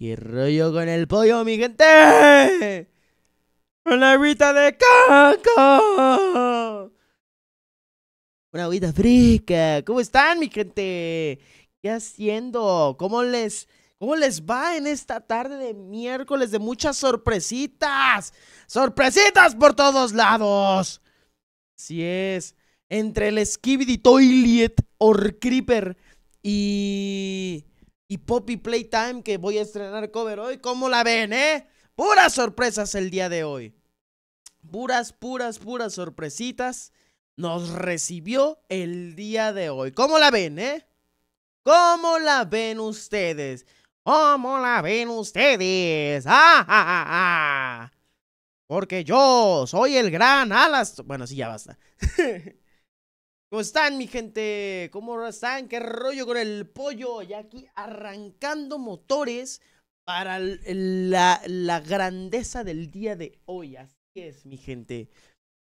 ¿Qué rollo con el pollo, mi gente? una la de canco. Una agüita frica! ¿Cómo están, mi gente? ¿Qué haciendo? ¿Cómo les, ¿Cómo les va en esta tarde de miércoles de muchas sorpresitas? ¡Sorpresitas por todos lados! Así es. Entre el Skibidi Toilet or Creeper y y Poppy Playtime que voy a estrenar cover hoy. ¿Cómo la ven, eh? Puras sorpresas el día de hoy. Puras, puras, puras sorpresitas nos recibió el día de hoy. ¿Cómo la ven, eh? ¿Cómo la ven ustedes? ¿Cómo la ven ustedes? ¡Ah, ah, ah, ah. Porque yo soy el gran Alastor. Bueno, sí, ya basta. ¿Cómo están, mi gente? ¿Cómo están? ¿Qué rollo con el pollo? Y aquí arrancando motores para la, la grandeza del día de hoy. Así es, mi gente.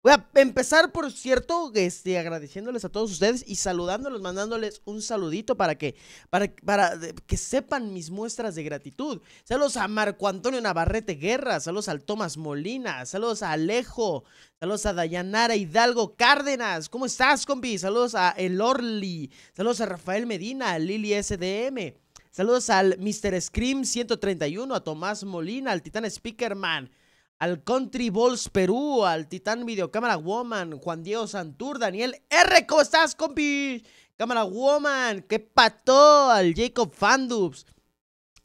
Voy a empezar, por cierto, este, agradeciéndoles a todos ustedes y saludándolos, mandándoles un saludito para que, para, para que sepan mis muestras de gratitud. Saludos a Marco Antonio Navarrete Guerra, saludos al Tomás Molina, saludos a Alejo, saludos a Dayanara Hidalgo Cárdenas. ¿Cómo estás, compi? Saludos a El Orly, saludos a Rafael Medina, a Lili SDM. Saludos al Mr. Scream 131, a Tomás Molina, al Titán Speakerman al Country Balls Perú, al Titán Videocámara Woman, Juan Diego Santur, Daniel R. ¿Cómo estás, compi? Cámara Woman, qué pato, al Jacob Fandubs,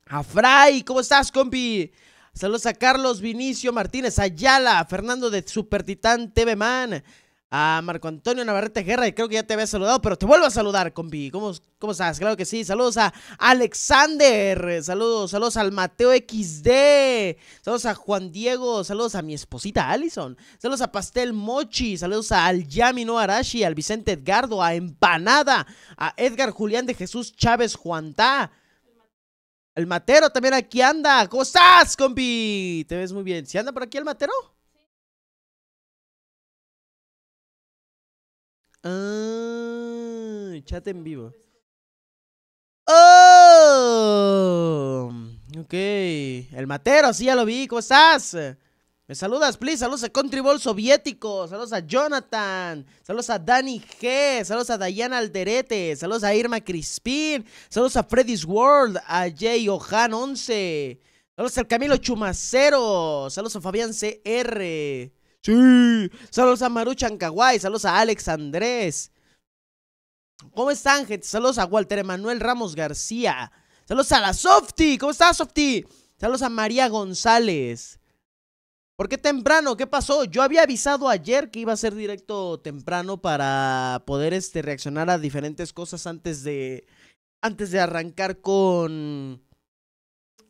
a Fray, ¿cómo estás, compi? Saludos a Carlos Vinicio Martínez Ayala, Fernando de Super Titán TV Man, a Marco Antonio Navarrete Guerra, y creo que ya te había saludado, pero te vuelvo a saludar, compi. ¿Cómo, cómo estás? Claro que sí. Saludos a Alexander, saludos, saludos al Mateo XD, saludos a Juan Diego, saludos a mi esposita Allison, saludos a Pastel Mochi, saludos a Al Yamino Arashi, al Vicente Edgardo, a Empanada, a Edgar Julián de Jesús Chávez Juantá. El matero también aquí anda. ¿Cómo estás, compi? Te ves muy bien. ¿Si anda por aquí el matero? Ah, chat en vivo. Oh. Ok. El matero, sí, ya lo vi. ¿Cómo estás? Me saludas, please. Saludos a Country Ball Soviético. Saludos a Jonathan. Saludos a Danny G. Saludos a Dayana Alderete. Saludos a Irma Crispin. Saludos a Freddy's World. A Jay Ohan 11. Saludos al Camilo Chumacero. Saludos a Fabián CR. Sí. Saludos a Maruchan Kawai. Saludos a Alex Andrés. ¿Cómo están, gente? Saludos a Walter Emanuel Ramos García. Saludos a la Softy. ¿Cómo estás, Softy? Saludos a María González. ¿Por qué temprano? ¿Qué pasó? Yo había avisado ayer que iba a ser directo temprano para poder este, reaccionar a diferentes cosas antes de. Antes de arrancar con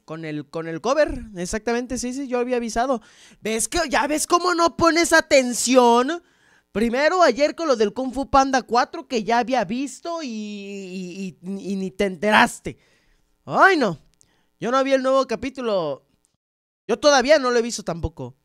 con el, con el cover, exactamente, sí, sí, yo había avisado. ¿Ves que ya ves cómo no pones atención? Primero ayer con lo del Kung Fu Panda 4 que ya había visto y, y, y ni te enteraste. Ay, no. Yo no vi el nuevo capítulo. Yo todavía no lo he visto tampoco.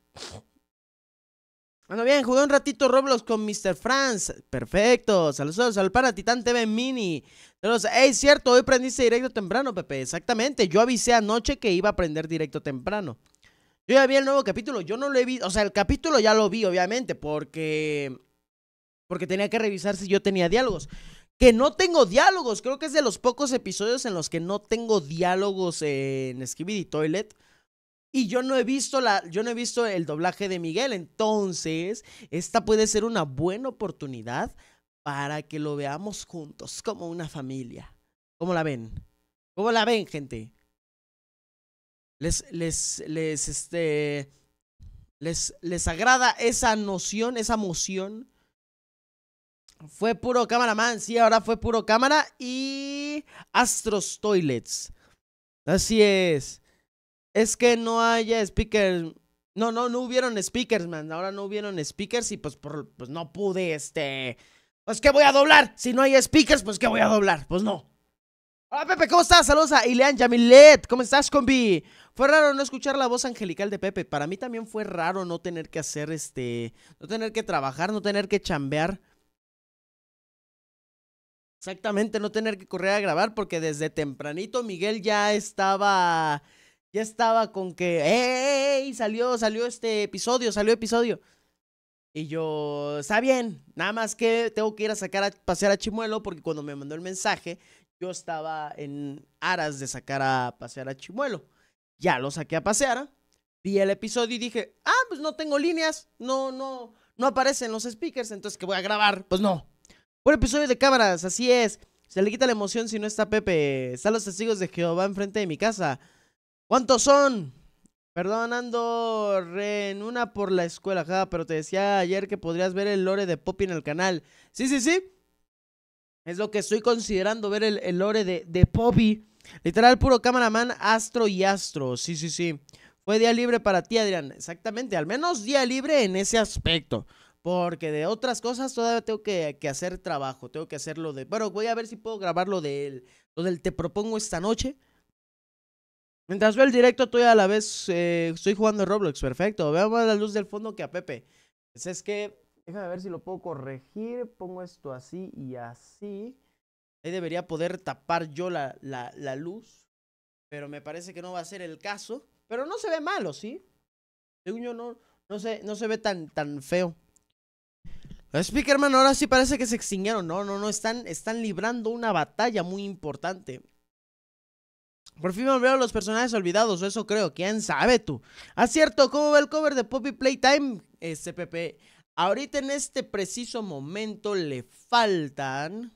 Bueno, bien, jugué un ratito Roblox con Mr. Franz. Perfecto. Saludos al para Titán TV Mini. Saludos. Hey, cierto, hoy prendiste directo temprano, Pepe. Exactamente. Yo avisé anoche que iba a prender directo temprano. Yo ya vi el nuevo capítulo. Yo no lo he visto. O sea, el capítulo ya lo vi, obviamente, porque. Porque tenía que revisar si yo tenía diálogos. Que no tengo diálogos. Creo que es de los pocos episodios en los que no tengo diálogos en Skibidi Toilet. Y yo no he visto la, yo no he visto el doblaje de Miguel. Entonces, esta puede ser una buena oportunidad para que lo veamos juntos, como una familia. ¿Cómo la ven? ¿Cómo la ven, gente? Les, les, les, este. Les, les agrada esa noción, esa moción. Fue puro cámara, man sí, ahora fue puro cámara y Astros Toilets. Así es es que no haya speakers. No, no, no hubieron speakers, man. Ahora no hubieron speakers y pues, por, pues no pude, este. Pues que voy a doblar. Si no hay speakers, pues que voy a doblar. Pues no. Hola Pepe, ¿cómo estás? Saludos a Ilean Yamilet. ¿Cómo estás, combi? Fue raro no escuchar la voz angelical de Pepe. Para mí también fue raro no tener que hacer este. No tener que trabajar, no tener que chambear. Exactamente, no tener que correr a grabar porque desde tempranito Miguel ya estaba ya estaba con que, ¡Ey! Salió, salió este episodio, salió episodio. Y yo, está bien, nada más que tengo que ir a sacar a pasear a Chimuelo porque cuando me mandó el mensaje, yo estaba en aras de sacar a pasear a Chimuelo. Ya lo saqué a pasear, vi el episodio y dije, ah, pues no tengo líneas, no, no, no aparecen los speakers, entonces que voy a grabar. Pues no. Buen episodio de cámaras, así es. Se le quita la emoción si no está Pepe. Están los testigos de Jehová enfrente de mi casa. ¿Cuántos son? Perdón, ando en una por la escuela, ja, pero te decía ayer que podrías ver el lore de Poppy en el canal. Sí, sí, sí. Es lo que estoy considerando ver el, lore de, de Poppy. Literal, puro cameraman, astro y astro. Sí, sí, sí. Fue día libre para ti, Adrián. Exactamente, al menos día libre en ese aspecto. Porque de otras cosas todavía tengo que, hacer trabajo. Tengo que hacerlo de. Bueno, voy a ver si puedo grabar lo de él. Lo él te propongo esta noche. Mientras veo el directo, estoy a la vez. Eh, estoy jugando Roblox, perfecto. Veo más la luz del fondo que a Pepe. Pues es que. Déjame ver si lo puedo corregir. Pongo esto así y así. Ahí debería poder tapar yo la, la, luz. Pero me parece que no va a ser el caso. Pero no se ve malo, ¿sí? Según yo, no, no, se, no se ve tan, tan feo. Speakerman ahora sí parece que se extinguieron. No, no, no. Están, están librando una batalla muy importante. Por fin me volvieron los personajes olvidados, o eso creo, quién sabe tú. Acierto? Ah, cierto, ¿cómo va el cover de Poppy Playtime? Este Ahorita en este preciso momento le faltan.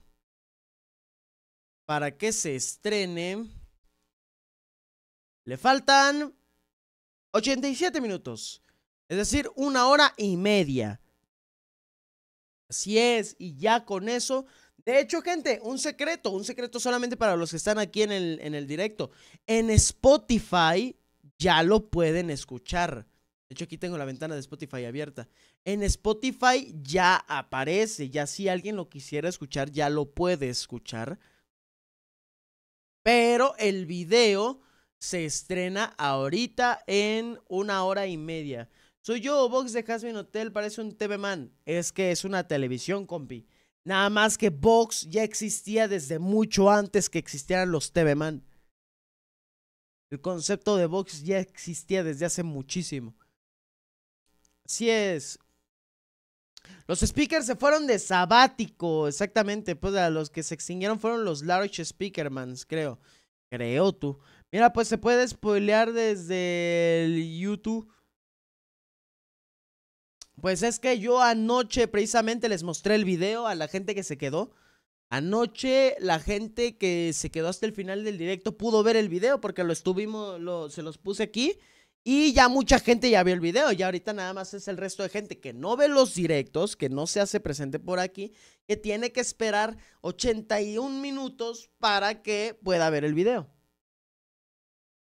Para que se estrene. Le faltan 87 minutos. Es decir, una hora y media. Así es, y ya con eso de hecho, gente, un secreto, un secreto solamente para los que están aquí en el, en el directo. En Spotify ya lo pueden escuchar. De hecho, aquí tengo la ventana de Spotify abierta. En Spotify ya aparece, ya si alguien lo quisiera escuchar, ya lo puede escuchar. Pero el video se estrena ahorita en una hora y media. Soy yo, Vox de Jasmine Hotel, parece un TV Man. Es que es una televisión, compi. Nada más que Vox ya existía desde mucho antes que existieran los TV Man. El concepto de Vox ya existía desde hace muchísimo. Así es. Los speakers se fueron de sabático, exactamente. Pues a los que se extinguieron fueron los Large Speakermans, creo. Creo tú. Mira, pues se puede spoilear desde el YouTube. Pues es que yo anoche precisamente les mostré el video a la gente que se quedó. Anoche la gente que se quedó hasta el final del directo pudo ver el video porque lo estuvimos, lo, se los puse aquí y ya mucha gente ya vio el video. Ya ahorita nada más es el resto de gente que no ve los directos, que no se hace presente por aquí, que tiene que esperar 81 minutos para que pueda ver el video.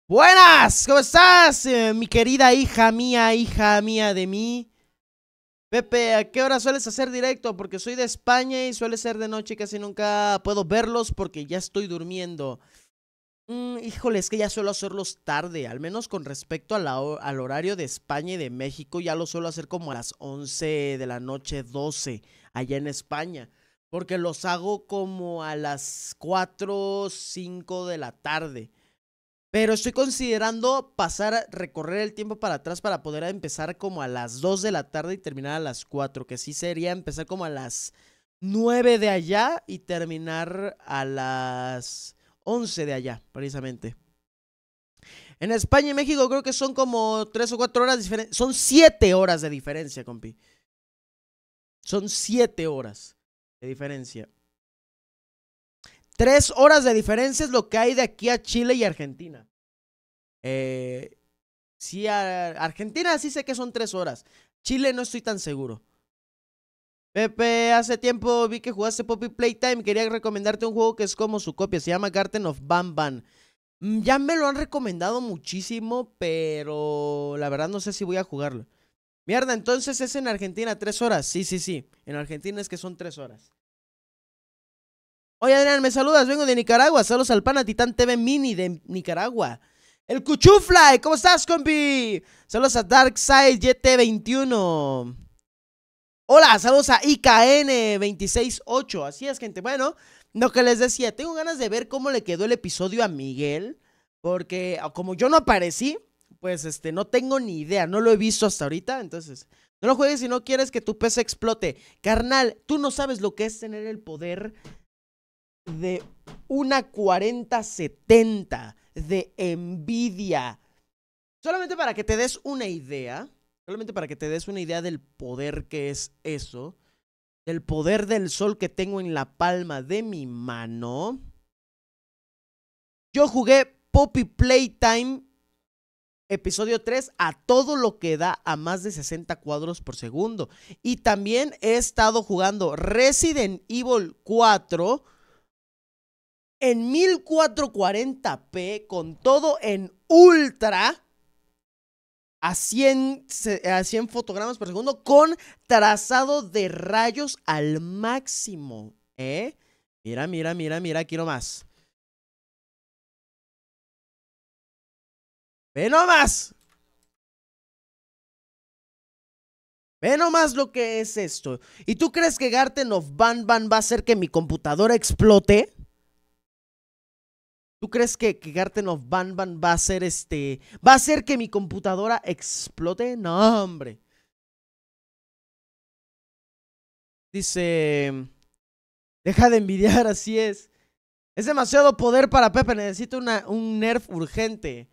Buenas, ¿cómo estás? Eh, mi querida hija mía, hija mía de mí. Pepe, ¿a qué hora sueles hacer directo? Porque soy de España y suele ser de noche y casi nunca puedo verlos porque ya estoy durmiendo. Mm, híjole, es que ya suelo hacerlos tarde, al menos con respecto al horario de España y de México, ya lo suelo hacer como a las 11 de la noche, 12, allá en España. Porque los hago como a las 4, 5 de la tarde. Pero estoy considerando pasar, recorrer el tiempo para atrás para poder empezar como a las 2 de la tarde y terminar a las 4, que sí sería empezar como a las 9 de allá y terminar a las 11 de allá, precisamente. En España y México creo que son como 3 o 4 horas diferentes. Son 7 horas de diferencia, compi. Son 7 horas de diferencia. Tres horas de diferencia es lo que hay de aquí a Chile y Argentina. Eh, sí, a Argentina sí sé que son tres horas. Chile no estoy tan seguro. Pepe, hace tiempo vi que jugaste Poppy Playtime. Quería recomendarte un juego que es como su copia. Se llama Garden of Bam Bam. Mm, ya me lo han recomendado muchísimo, pero la verdad no sé si voy a jugarlo. Mierda, entonces es en Argentina tres horas. Sí, sí, sí. En Argentina es que son tres horas. Oye, Adrián, me saludas. Vengo de Nicaragua. Saludos al pana TV Mini de Nicaragua. El Cuchufly, ¿cómo estás, compi? Saludos a Darkside YT21. Hola, saludos a IKN268. Así es, gente. Bueno, lo que les decía, tengo ganas de ver cómo le quedó el episodio a Miguel. Porque ah, como yo no aparecí, pues este, no tengo ni idea. No lo he visto hasta ahorita. Entonces, no lo juegues si no quieres que tu PC explote. Carnal, tú no sabes lo que es tener el poder de una 40-70 de envidia. Solamente para que te des una idea, solamente para que te des una idea del poder que es eso, del poder del sol que tengo en la palma de mi mano. Yo jugué Poppy Playtime episodio 3 a todo lo que da a más de 60 cuadros por segundo. Y también he estado jugando Resident Evil 4 en 1440p con todo en ultra a 100, a fotogramas por segundo con trazado de rayos al máximo. ¿eh? Mira, mira, mira, mira, quiero más. Ve nomás. Ve nomás lo que es esto. ¿Y tú crees que Garten of Van va a hacer que mi computadora explote? ¿Tú crees que, Garten of Banban va a ser este. ¿Va a ser que mi computadora explote? No, hombre. Dice. Deja de envidiar, así es. Es demasiado poder para Pepe. Necesito una, un nerf urgente.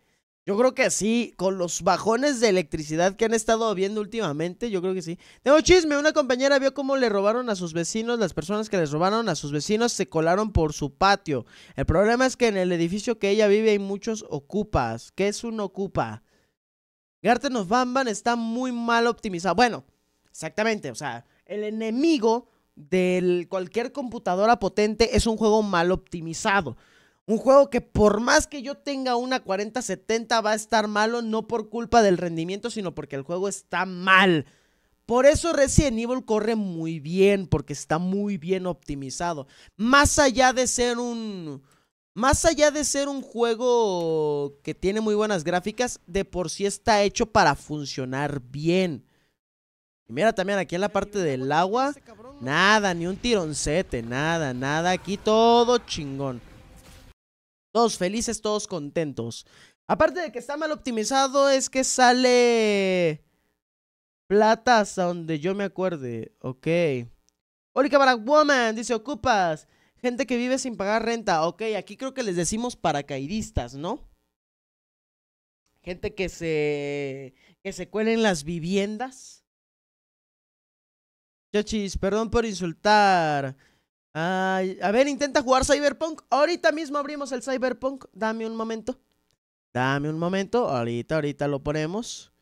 Yo creo que sí, con los bajones de electricidad que han estado viendo últimamente, yo creo que sí. Tengo chisme, una compañera vio cómo le robaron a sus vecinos, las personas que les robaron a sus vecinos se colaron por su patio. El problema es que en el edificio que ella vive hay muchos ocupas. ¿Qué es un ocupa? Garten of Bamban está muy mal optimizado. Bueno, exactamente, o sea, el enemigo de cualquier computadora potente es un juego mal optimizado. Un juego que por más que yo tenga una 40-70 va a estar malo, no por culpa del rendimiento, sino porque el juego está mal. Por eso Resident Evil corre muy bien, porque está muy bien optimizado. Más allá de ser un... Más allá de ser un juego que tiene muy buenas gráficas, de por sí está hecho para funcionar bien. Y mira también aquí en la parte del agua, nada, ni un tironcete, nada, nada, aquí todo chingón. Todos felices, todos contentos. Aparte de que está mal optimizado, es que sale plata hasta donde yo me acuerde. Ok. Olica para dice: Ocupas gente que vive sin pagar renta. Ok, aquí creo que les decimos paracaidistas, ¿no? Gente que se, que se cuelen las viviendas. Chachis, perdón por insultar a ver, intenta jugar Cyberpunk. Ahorita mismo abrimos el Cyberpunk. Dame un momento. Dame un momento. Ahorita, ahorita lo ponemos.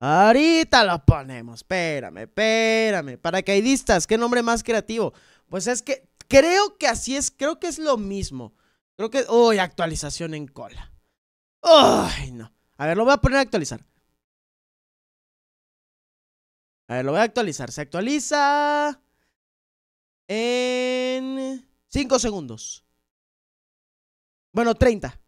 Ahorita lo ponemos. Espérame, espérame. Paracaidistas, qué nombre más creativo. Pues es que creo que así es. Creo que es lo mismo. Creo que. ¡Uy! actualización en cola. ¡Ay, no! A ver, lo voy a poner a actualizar. A ver, lo voy a actualizar. Se actualiza en 5 segundos. Bueno, 30.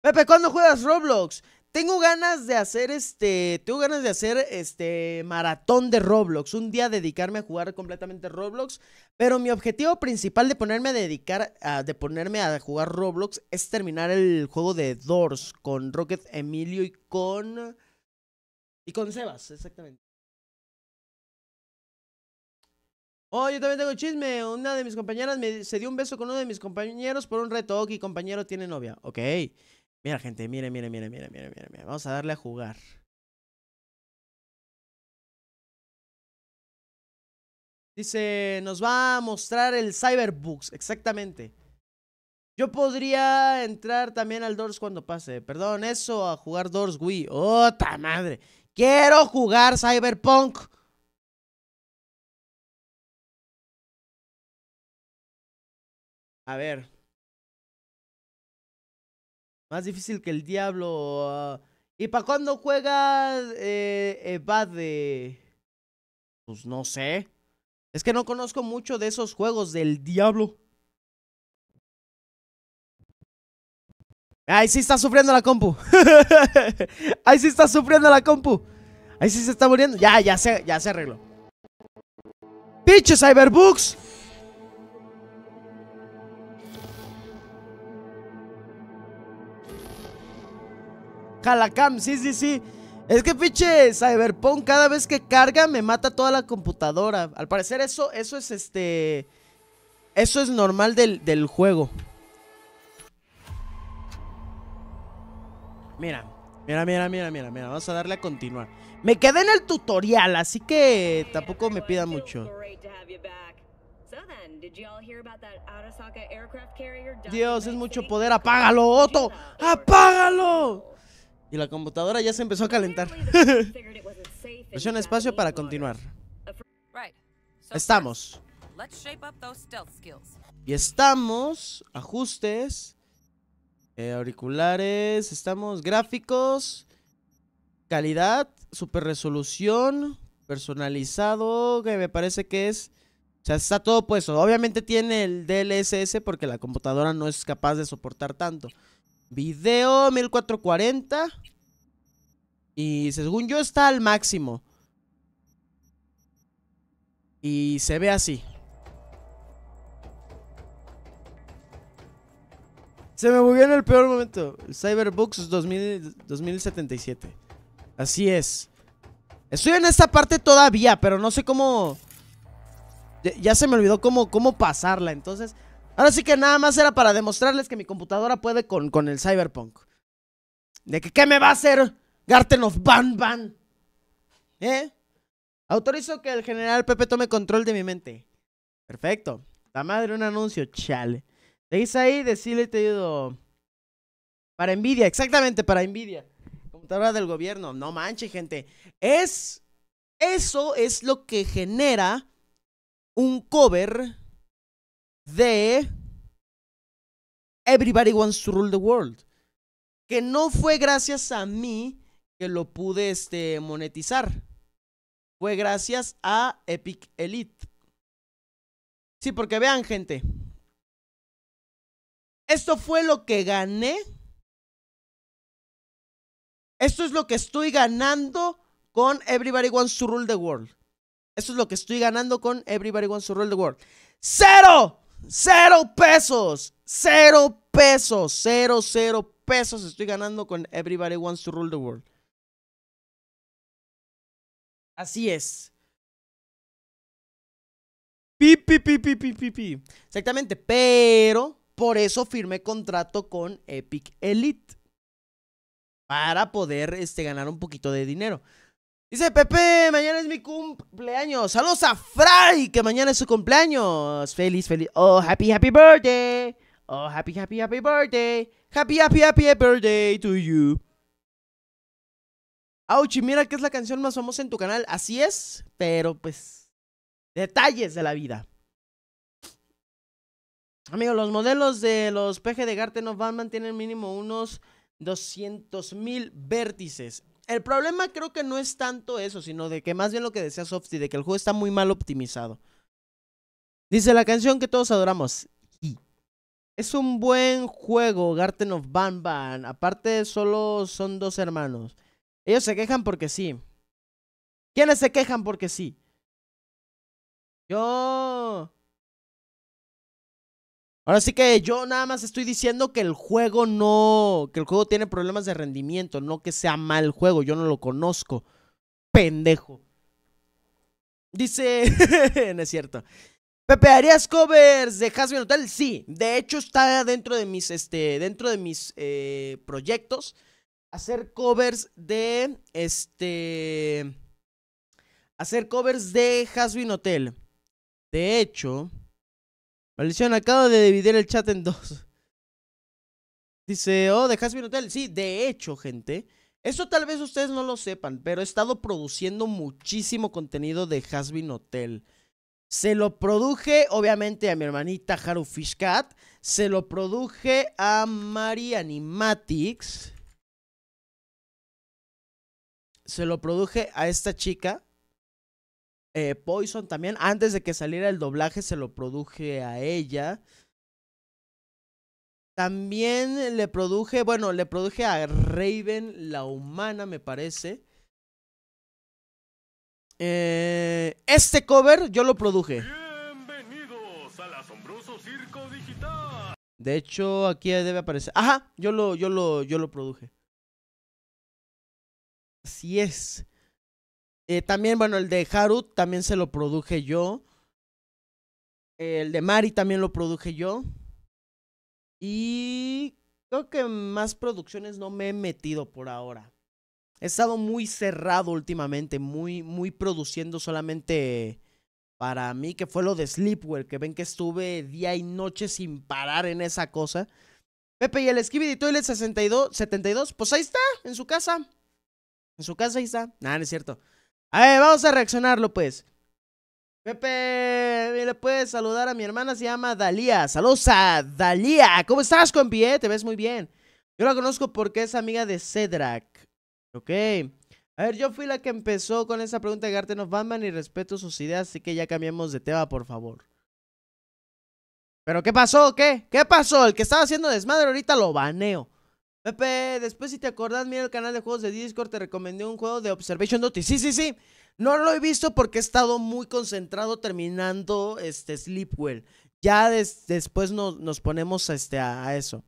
Pepe, ¿cuándo juegas Roblox? Tengo ganas de hacer este, tengo ganas de hacer este maratón de Roblox, un día dedicarme a jugar completamente Roblox, pero mi objetivo principal de ponerme a dedicar de ponerme a jugar Roblox es terminar el juego de Doors con Rocket Emilio y con y con Sebas, exactamente. Oh, yo también tengo chisme. Una de mis compañeras se dio un beso con uno de mis compañeros por un reto. Ok, compañero tiene novia. Ok. Mira, gente, mire, mire, mire, mire, mire, mire. Vamos a darle a jugar. Dice, nos va a mostrar el cyberbooks Exactamente. Yo podría entrar también al Doors cuando pase. Perdón, eso, a jugar Doors Wii. Otra madre! Quiero jugar Cyberpunk. A ver. Más difícil que el diablo. Ah. ¿Y para cuándo juegas eh, de Pues no sé. Es que no conozco mucho de esos juegos del diablo. Ahí sí está sufriendo la compu. Ahí sí está sufriendo la compu. Ahí sí se está muriendo. Ya, ya se, ya se arregló. ¡Pinche Cyberbooks! Calacam, sí, sí, sí. Es que pinche Cyberpunk cada vez que carga me mata toda la computadora. Al parecer eso, eso es este... Eso es normal del, del juego. Mira, mira, mira, mira, mira, mira. Vamos a darle a continuar. Me quedé en el tutorial, así que tampoco me pida mucho. Dios, es mucho poder. ¡Apágalo, Otto! ¡Apágalo! Y la computadora ya se empezó a calentar. Presiona espacio para continuar. Estamos. Y estamos. Ajustes. Eh, auriculares. Estamos. Gráficos. Calidad. Super resolución. Personalizado. Que me parece que es. O sea, está todo puesto. Obviamente tiene el DLSS porque la computadora no es capaz de soportar tanto. Video 1440. Y según yo está al máximo. Y se ve así. Se me movió en el peor momento. Cyberbooks 2000, 2077. Así es. Estoy en esta parte todavía, pero no sé cómo... Ya, se me olvidó cómo pasarla. Entonces, Ahora sí que nada más era para demostrarles que mi computadora puede con, con el Cyberpunk. De que, ¿qué me va a hacer Garten of Ban Ban? ¿Eh? Autorizo que el general Pepe tome control de mi mente. Perfecto. La madre, un anuncio, chale. Te dice ahí, decirle te ayudo. Para envidia, exactamente, para envidia. Computadora del gobierno. No manches, gente. Es. Eso es lo que genera un cover de Everybody Wants to Rule the World. Que no fue gracias a mí que lo pude este, monetizar. Fue gracias a Epic Elite. Sí, porque vean, gente. Esto fue lo que gané. Esto es lo que estoy ganando con Everybody Wants to Rule the World. Esto es lo que estoy ganando con Everybody Wants to Rule the World. ¡Cero! Cero pesos, cero pesos, cero, cero pesos estoy ganando con Everybody Wants to Rule the World. Así es. Pi, pi, pi, Exactamente, pero por eso firmé contrato con Epic Elite. Para poder este, ganar un poquito de dinero. Dice Pepe, mañana es mi cumpleaños. Saludos a Fry, que mañana es su cumpleaños. Feliz, feliz. Oh, happy, happy birthday. Oh, happy, happy, happy birthday. Happy, happy, happy birthday to you. Auchi, mira que es la canción más famosa en tu canal. Así es, pero pues. Detalles de la vida. Amigos, los modelos de los PG de Garten of Batman tienen mínimo unos 200.000 vértices. El problema creo que no es tanto eso, sino de que más bien lo que decía Softy, de que el juego está muy mal optimizado. Dice la canción que todos adoramos. Es un buen juego, Garten of Banban. Aparte, solo son dos hermanos. Ellos se quejan porque sí. ¿Quiénes se quejan porque sí? Yo. Ahora sí que yo nada más estoy diciendo que el juego no, que el juego tiene problemas de rendimiento, no que sea mal juego, yo no lo conozco. Pendejo. Dice, no es cierto. Pepe, ¿harías covers de Hasbin Hotel? Sí, de hecho está dentro de mis, este, dentro de mis eh, proyectos hacer covers de, este, hacer covers de Hasbin Hotel. De hecho, Maldición, acabo de dividir el chat en dos. Dice, oh, de Hasbin Hotel. Sí, de hecho, gente. Eso tal vez ustedes no lo sepan, pero he estado produciendo muchísimo contenido de Hasbin Hotel. Se lo produje, obviamente, a mi hermanita Haru Fishcat. Se lo produje a Mari Animatics. Se lo produje a esta chica. Eh, Poison también. Antes de que saliera el doblaje se lo produje a ella. También le produje, bueno, le produje a Raven la humana, me parece. Eh, este cover yo lo produje. Bienvenidos al asombroso circo digital. De hecho, aquí debe aparecer. Ajá, yo lo, yo lo, yo lo produje. Así es. Eh, también, bueno, el de Harut también se lo produje yo. El de Mari también lo produje yo. Y creo que más producciones no me he metido por ahora. He estado muy cerrado últimamente, muy, muy produciendo solamente para mí, que fue lo de Sleepwear, que ven que estuve día y noche sin parar en esa cosa. Pepe y el Skibidi Toilet 62, 72, pues ahí está, en su casa. En su casa ahí está. Nada, no es cierto. A ver, vamos a reaccionarlo pues. Pepe, le puedes saludar a mi hermana, se llama Dalía. Saludos a Dalía. ¿Cómo estás, compi? Eh? Te ves muy bien. Yo la conozco porque es amiga de Cedrac Ok. A ver, yo fui la que empezó con esa pregunta de Garten of Batman y respeto sus ideas, así que ya cambiamos de tema, por favor. ¿Pero qué pasó? ¿Qué? ¿Qué pasó? El que estaba haciendo desmadre ahorita lo baneo. Pepe, después si te acordás, mira el canal de juegos de Discord, te recomendé un juego de Observation Duty. Sí, sí, sí. No lo he visto porque he estado muy concentrado terminando este Sleepwell. Ya después nos ponemos este, a, eso.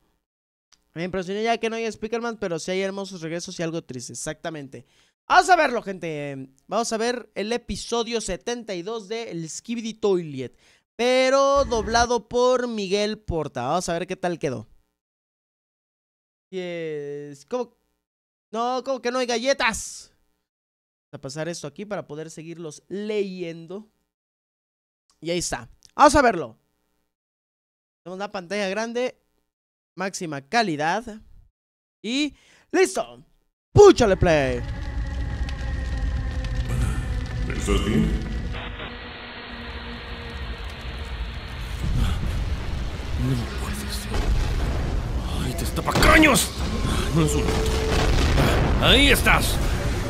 Me impresioné ya que no hay Speakerman, pero sí hay hermosos regresos y algo triste. Exactamente. Vamos a verlo, gente. Vamos a ver el episodio 72 de El Skibidi Toilet. Pero doblado por Miguel Porta. Vamos a ver qué tal quedó. Yes. ¿Cómo? No, como que no hay galletas. Vamos a pasar esto aquí para poder seguirlos leyendo. Y ahí está. Vamos a verlo. Tenemos una pantalla grande, máxima calidad. Y listo. Púchale play. Ah, Destapacaños. Este ah, ah, ¡Ahí estás!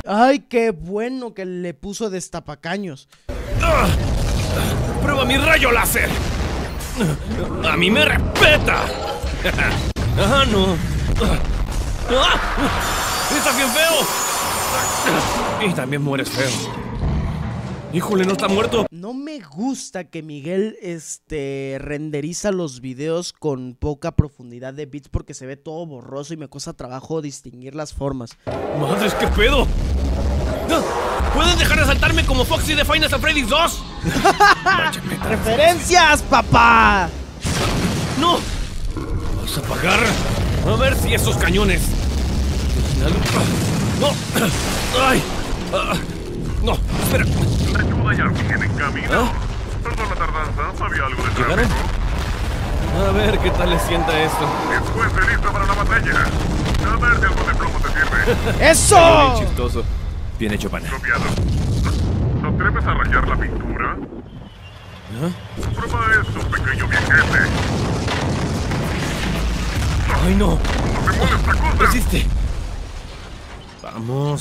¡Ay, qué bueno que le puso destapacaños! Ah, ¡Prueba mi rayo láser! ¡A mí me respeta! ¡Ah, no! ¡Estás bien feo! Y también mueres feo. Híjole, no está muerto. No me gusta que Miguel este, renderiza los videos con poca profundidad de bits porque se ve todo borroso y me cuesta trabajo distinguir las formas. ¡Madres, qué pedo! ¿Pueden dejar de saltarme como Foxy de Final Fantasy 2? ¡Referencias, papá! ¡No! ¿Vas a pagar? A ver si esos cañones. ¡No! ¡Ay! Ah. No, espera. Ayuda y alguien en camino. ¿Ah? Perdón la tardanza, ¿sabía algo de ¿Llegaron? Tráfico? A ver qué tal le sienta esto. Después de listo para la batalla. A ver si algo de plomo te sirve. ¡Eso! Bien chistoso. Bien hecho, pana. Copiado. ¿Te atreves a rayar la pintura? ¿Ah? Prueba eso, pequeño viejete. ¡Ay, no! ¡No te esta cosa!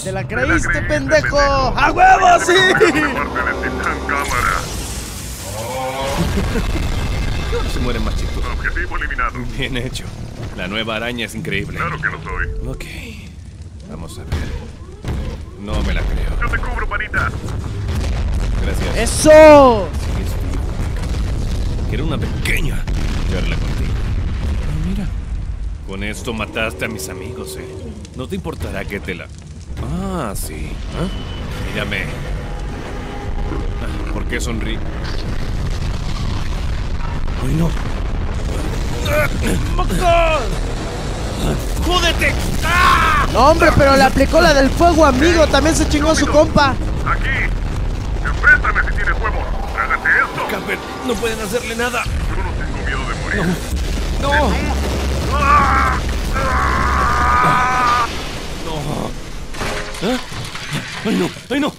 ¡Te la creíste, pendejo? ¡A huevo, sí! se muere Objetivo eliminado. Bien hecho. La nueva araña es increíble. Claro que lo soy. Ok. Vamos a ver. No me la creo. Yo te cubro, panita. Gracias. ¡Eso! Quiero una pequeña. Charla contigo. Mira. Con esto mataste a mis amigos, eh. No te importará que te la... Ah, sí. ¿Ah? Mírame. Ah, ¿Por qué sonrí? ¡Ay, no! ¡Mocón! ¡Júdete! ¡Ah! hombre, pero le aplicó la del fuego, amigo. También se chingó su compa. Aquí. Enfréntame si tiene fuego! Trágate esto. Camper, no pueden hacerle nada. Yo no tengo miedo de morir. No. No. ¡Ah! ¡Ay no! ¡Ay no!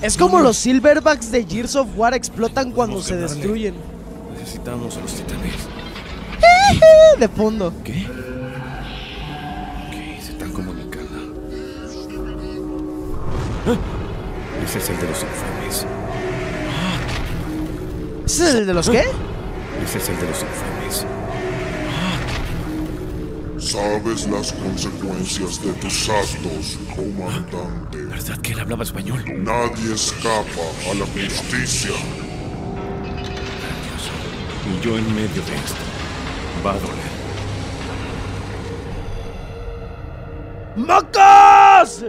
Es como los silverbacks de Gears of War explotan cuando se destruyen. Necesitamos a los titanes. De fondo. ¿Qué? ¿Qué? Se están comunicando. Ah. Ese es el de los infames. ¿Ese es el de los qué? Ese es el de los infames sabes las consecuencias de tus actos, comandante. ¿Verdad que él hablaba español? Nadie escapa a la justicia. Y yo en medio de esto. Va a doler. ¡Mocos!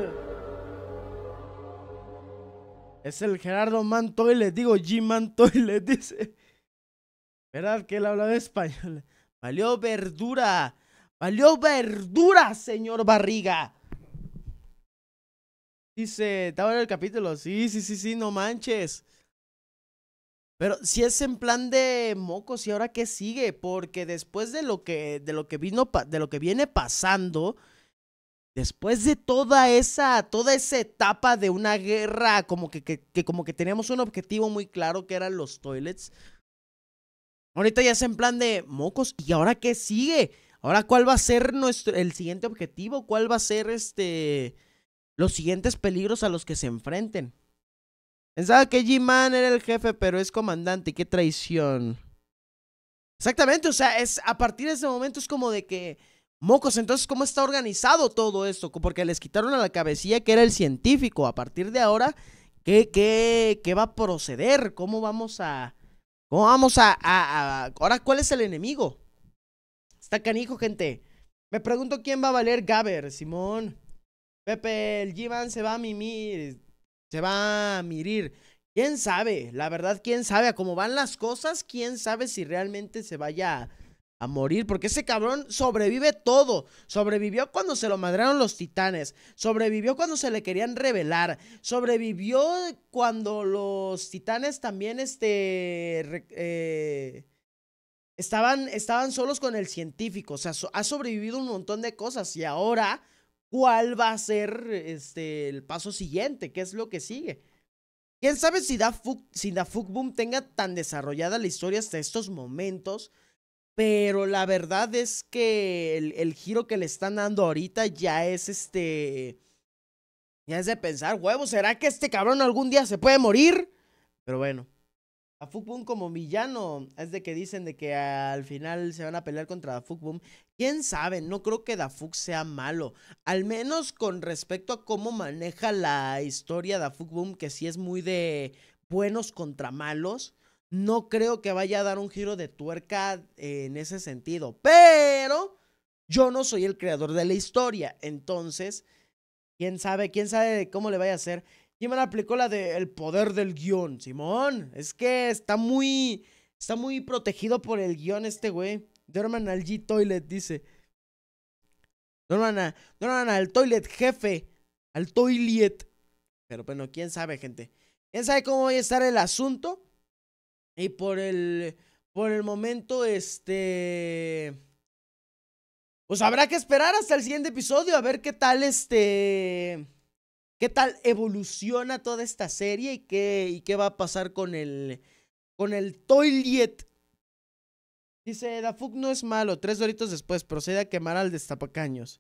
Es el Gerardo Mantoy, le digo, G Mantoy le dice. ¿Verdad que él hablaba español? Valió verdura. Valió verdura, señor Barriga. Dice, estaba en el capítulo. Sí, sí, sí, sí, no manches. Pero si es en plan de mocos y ahora qué sigue, porque después de lo que de lo que vino de lo que viene pasando, después de toda esa toda esa etapa de una guerra como que, como que teníamos un objetivo muy claro que eran los toilets. Ahorita ya es en plan de mocos y ahora qué sigue? Ahora, ¿cuál va a ser nuestro, el siguiente objetivo? ¿Cuál va a ser este, los siguientes peligros a los que se enfrenten? Pensaba que G-Man era el jefe, pero es comandante. ¡Qué traición! Exactamente, o sea, es, a partir de ese momento es como de que... Mocos, entonces, ¿cómo está organizado todo esto? Porque les quitaron a la cabecilla que era el científico. A partir de ahora, ¿qué, qué, qué va a proceder? ¿Cómo vamos a...? ¿Cómo vamos a...? Ahora, ¿cuál es el enemigo? Está canijo, gente. Me pregunto quién va a valer Gaber, Simón. Pepe, el Givan se va a mimir. Se va a mirir. ¿Quién sabe? La verdad, ¿quién sabe? A cómo van las cosas, ¿quién sabe si realmente se vaya a morir? Porque ese cabrón sobrevive todo. Sobrevivió cuando se lo madraron los titanes. Sobrevivió cuando se le querían revelar. Sobrevivió cuando los titanes también, este... Eh, Estaban, estaban solos con el científico, o sea, ha sobrevivido un montón de cosas y ahora, ¿cuál va a ser este, el paso siguiente? ¿Qué es lo que sigue? ¿Quién sabe si da, si Boom tenga tan desarrollada la historia hasta estos momentos? Pero la verdad es que el, el, giro que le están dando ahorita ya es este. Ya es de pensar, huevo, ¿será que este cabrón algún día se puede morir? Pero bueno a como villano. Es de que dicen de que al final se van a pelear contra Boom. Quién sabe, no creo que Dafuk sea malo. Al menos con respecto a cómo maneja la historia Boom, que sí es muy de buenos contra malos. No creo que vaya a dar un giro de tuerca en ese sentido. Pero yo no soy el creador de la historia. Entonces, quién sabe, quién sabe cómo le vaya a hacer me la aplicó la de el poder del guión, Simón. Es que está muy. Está muy protegido por el guión este güey. Derman al G Toilet dice. Norman, al Toilet, jefe. Al Toilet. Pero bueno, quién sabe, gente. ¿Quién sabe cómo va a estar el asunto? Y por el. Por el momento, este. Pues habrá que esperar hasta el siguiente episodio a ver qué tal este qué tal evoluciona toda esta serie y qué, qué va a pasar con el, con el Toilet. Dice, Dafuk no es malo, tres doritos después procede a quemar al destapacaños.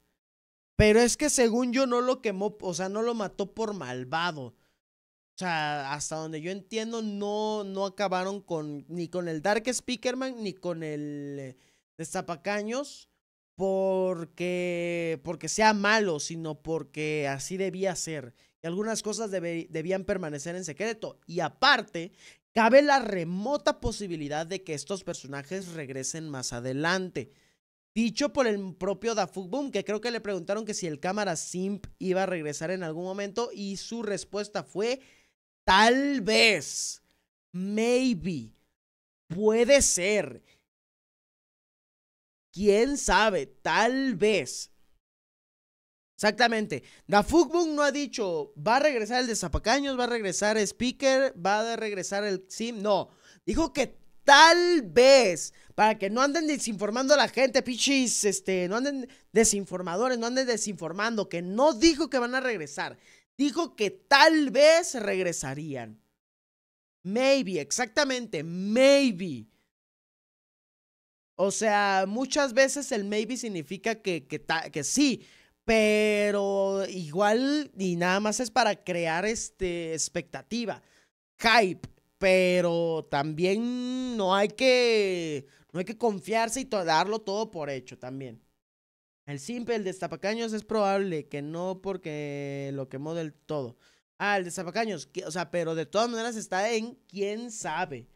Pero es que según yo no lo quemó, o sea, no lo mató por malvado. O sea, hasta donde yo entiendo, no, no acabaron con ni con el Dark Speakerman ni con el eh, destapacaños porque, porque sea malo, sino porque así debía ser. Y algunas cosas debían permanecer en secreto. Y aparte, cabe la remota posibilidad de que estos personajes regresen más adelante. Dicho por el propio Dafuk Boom, que creo que le preguntaron que si el cámara Simp iba a regresar en algún momento y su respuesta fue tal vez, maybe, puede ser quién sabe, tal vez. Exactamente. Fugbung no ha dicho, va a regresar el de Zapacaños, va a regresar Speaker, va a regresar el Sim. No, dijo que tal vez, para que no anden desinformando a la gente, pichis, este, no anden desinformadores, no anden desinformando, que no dijo que van a regresar. Dijo que tal vez regresarían. Maybe, exactamente, maybe. O sea, muchas veces el maybe significa que, que, sí, pero igual y nada más es para crear este, expectativa, hype, pero también no hay que, no hay que confiarse y darlo todo por hecho también. El simple, el de zapacaños es probable que no porque lo quemó del todo. Ah, el de zapacaños o sea, pero de todas maneras está en quién sabe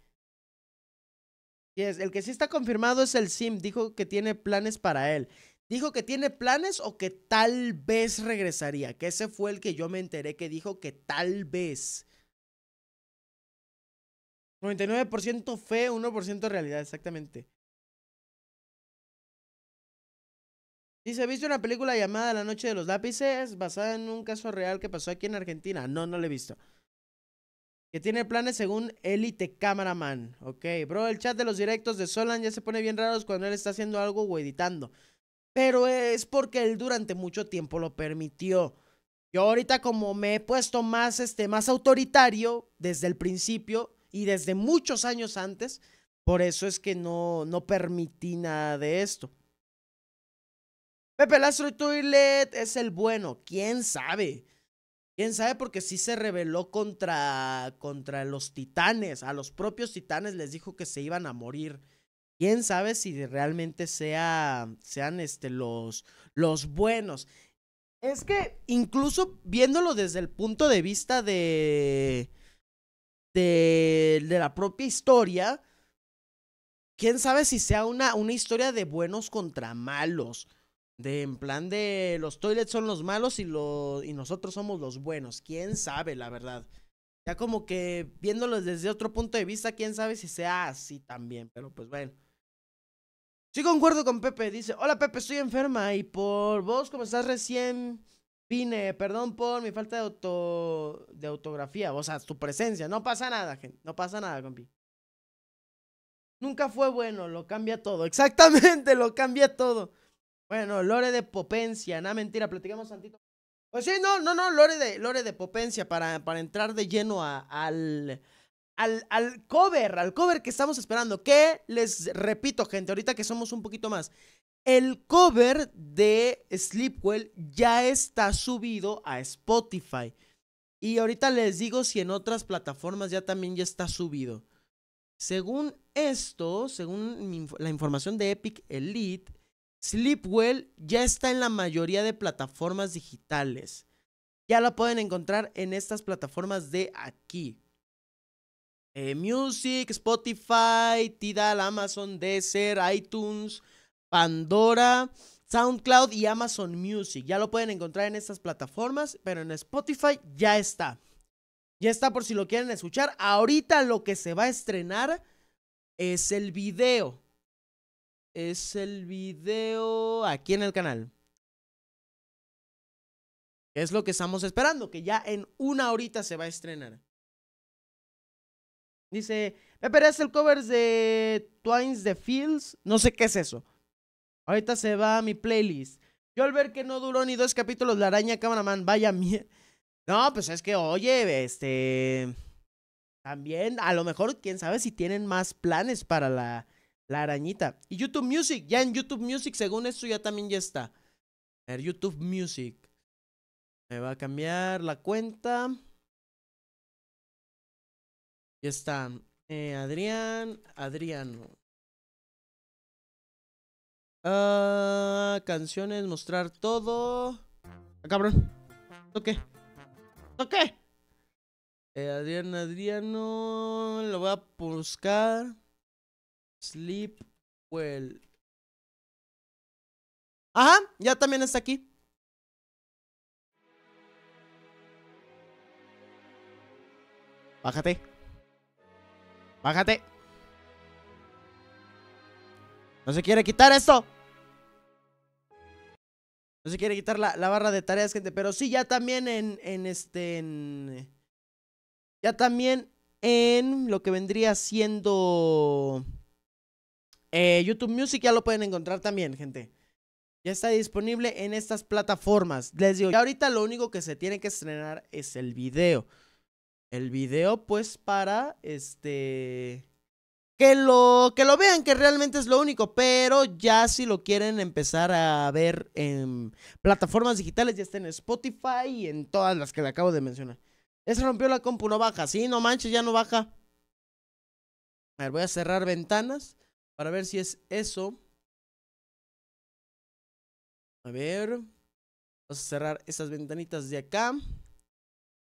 el que sí está confirmado es el Sim. Dijo que tiene planes para él. Dijo que tiene planes o que tal vez regresaría. Que ese fue el que yo me enteré que dijo que tal vez. 99% fe, 1% realidad, exactamente. Dice, ¿viste una película llamada La Noche de los Lápices basada en un caso real que pasó aquí en Argentina? No, no la he visto que tiene planes según Elite Cameraman. Ok, bro, el chat de los directos de Solan ya se pone bien raros cuando él está haciendo algo o editando. Pero es porque él durante mucho tiempo lo permitió. Yo ahorita como me he puesto más, este, más autoritario desde el principio y desde muchos años antes, por eso es que no, no permití nada de esto. Pepe Lastro Toilet es el bueno, quién sabe. ¿Quién sabe? Porque sí se rebeló contra, contra los titanes. A los propios titanes les dijo que se iban a morir. ¿Quién sabe si realmente sea, sean este, los, los buenos? Es que incluso viéndolo desde el punto de vista de, de, de la propia historia, ¿quién sabe si sea una, una historia de buenos contra malos? De en plan de los toilets son los malos y, lo, y nosotros somos los buenos. ¿Quién sabe, la verdad? Ya como que viéndolos desde otro punto de vista, quién sabe si sea así también. Pero pues bueno. Sí concuerdo con Pepe. Dice, hola Pepe, estoy enferma y por vos como estás recién vine. Perdón por mi falta de, auto, de autografía. O sea, tu presencia. No pasa nada, gente. No pasa nada, compi. Nunca fue bueno, lo cambia todo. Exactamente, lo cambia todo. Bueno, Lore de Popencia, nada mentira, platicamos tantito. Pues sí, no, no, no, Lore de, de Popencia, para, para entrar de lleno al, al, al cover, al cover que estamos esperando. Que les repito, gente, ahorita que somos un poquito más. El cover de Sleepwell ya está subido a Spotify. Y ahorita les digo si en otras plataformas ya también ya está subido. Según esto, según la información de Epic Elite, Sleepwell ya está en la mayoría de plataformas digitales. Ya lo pueden encontrar en estas plataformas de aquí. Eh, Music, Spotify, Tidal, Amazon, Deezer, iTunes, Pandora, SoundCloud y Amazon Music. Ya lo pueden encontrar en estas plataformas, pero en Spotify ya está. Ya está por si lo quieren escuchar. Ahorita lo que se va a estrenar es el video es el video aquí en el canal. Es lo que estamos esperando, que ya en una horita se va a estrenar. Dice, me es el cover de Twins the Fields. No sé qué es eso. Ahorita se va a mi playlist. Yo al ver que no duró ni dos capítulos la araña Man vaya mierda. No, pues es que, oye, este... También, a lo mejor, quién sabe si tienen más planes para la la arañita. Y YouTube Music. Ya en YouTube Music, según esto, ya también ya está. A ver, YouTube Music. Me va a cambiar la cuenta. Ya está. Eh, Adrián, Adriano. Ah, canciones, mostrar todo. Ah, cabrón. Ok. Toque. Eh, Adrián, Adriano. Lo voy a buscar. Sleep well. Ajá, ya también está aquí. Bájate. Bájate. No se quiere quitar esto. No se quiere quitar la, barra de tareas, gente. Pero sí, ya también en, en este... En, ya también en lo que vendría siendo... Eh, YouTube Music ya lo pueden encontrar también, gente. Ya está disponible en estas plataformas. Les digo, ya ahorita lo único que se tiene que estrenar es el video. El video, pues, para este. Que lo, que lo vean, que realmente es lo único. Pero ya si lo quieren empezar a ver en plataformas digitales, ya está en Spotify y en todas las que le acabo de mencionar. Esa rompió la compu, no baja. Sí, no manches, ya no baja. A ver, voy a cerrar ventanas para ver si es eso. A ver. Vamos a cerrar esas ventanitas de acá.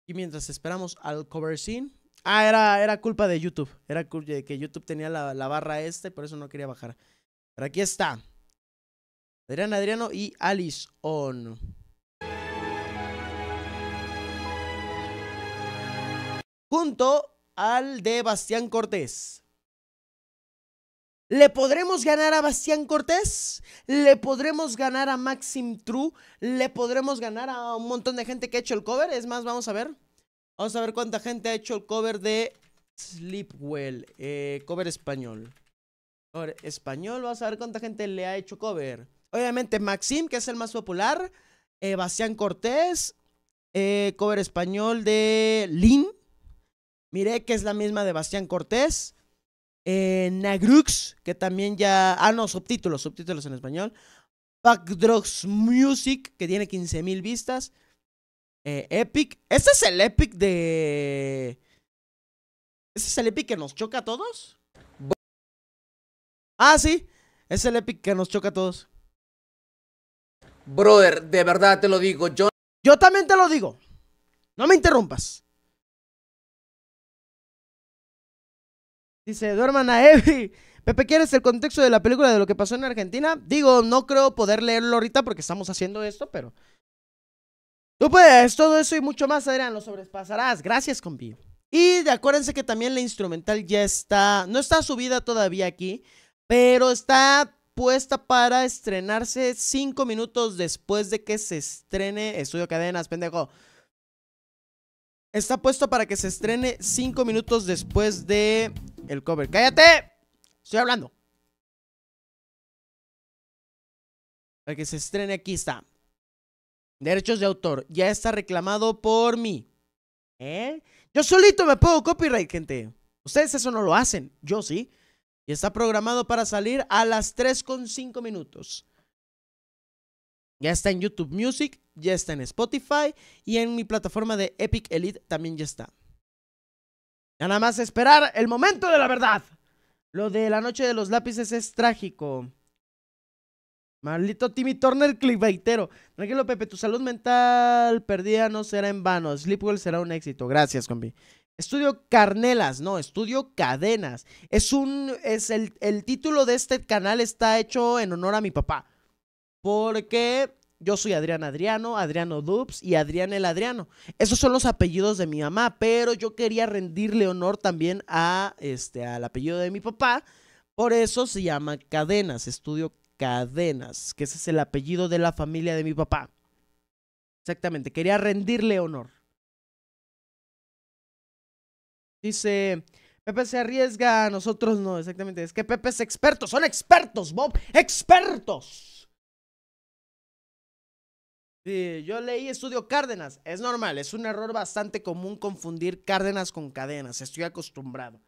Y mientras esperamos al cover scene. Ah, era, era culpa de YouTube. Era culpa de que YouTube tenía la, la barra esta y por eso no quería bajar. Pero aquí está. Adrián Adriano y Alice On. Junto al de Bastián Cortés. ¿Le podremos ganar a Bastián Cortés? ¿Le podremos ganar a Maxim True? ¿Le podremos ganar a un montón de gente que ha hecho el cover? Es más, vamos a ver. Vamos a ver cuánta gente ha hecho el cover de Sleepwell. Eh, cover español. Cover español, vamos a ver cuánta gente le ha hecho cover. Obviamente Maxim, que es el más popular. Eh, Bastián Cortés. Eh, cover español de Lynn. Miré que es la misma de Bastián Cortés eh, Nagrux, que también ya. Ah, no, subtítulos, subtítulos en español. Backdrops Music, que tiene 15.000 vistas. Eh, Epic. ese es el Epic de. Ese es el Epic que nos choca a todos? Ah, sí. Es el Epic que nos choca a todos. Brother, de verdad te lo digo. Yo, yo también te lo digo. No me interrumpas. Dice, duerman a Evi. Pepe, ¿quieres el contexto de la película de lo que pasó en Argentina? Digo, no creo poder leerlo ahorita porque estamos haciendo esto, pero. Tú puedes, todo eso y mucho más, Adrián, lo sobrepasarás. Gracias, compi. Y de, acuérdense que también la instrumental ya está. No está subida todavía aquí, pero está puesta para estrenarse cinco minutos después de que se estrene Estudio Cadenas, pendejo. Está puesto para que se estrene 5 minutos después de el cover. ¡Cállate! Estoy hablando. Para que se estrene aquí está. Derechos de autor. Ya está reclamado por mí. ¿Eh? Yo solito me pongo copyright, gente. Ustedes eso no lo hacen. Yo sí. Y está programado para salir a las con 3.5 minutos. Ya está en YouTube Music, ya está en Spotify y en mi plataforma de Epic Elite también ya está. nada más esperar el momento de la verdad. Lo de la noche de los lápices es trágico. Maldito Timmy Turner clickbaitero. Tranquilo, Pepe, tu salud mental perdida no será en vano. Sleepwell será un éxito. Gracias, combi. Estudio Carnelas, no, estudio Cadenas. Es un. Es el título de este canal está hecho en honor a mi papá porque yo soy Adrián Adriano, Adriano Dubs y Adrián el Adriano. Esos son los apellidos de mi mamá, pero yo quería rendirle honor también a este al apellido de mi papá, por eso se llama Cadenas, estudio Cadenas, que ese es el apellido de la familia de mi papá. Exactamente, quería rendirle honor. Dice, Pepe se arriesga, nosotros no, exactamente. Es que Pepe es experto, son expertos, Bob, expertos. Sí, yo leí estudio Cárdenas. Es normal, es un error bastante común confundir Cárdenas con cadenas. Estoy acostumbrado.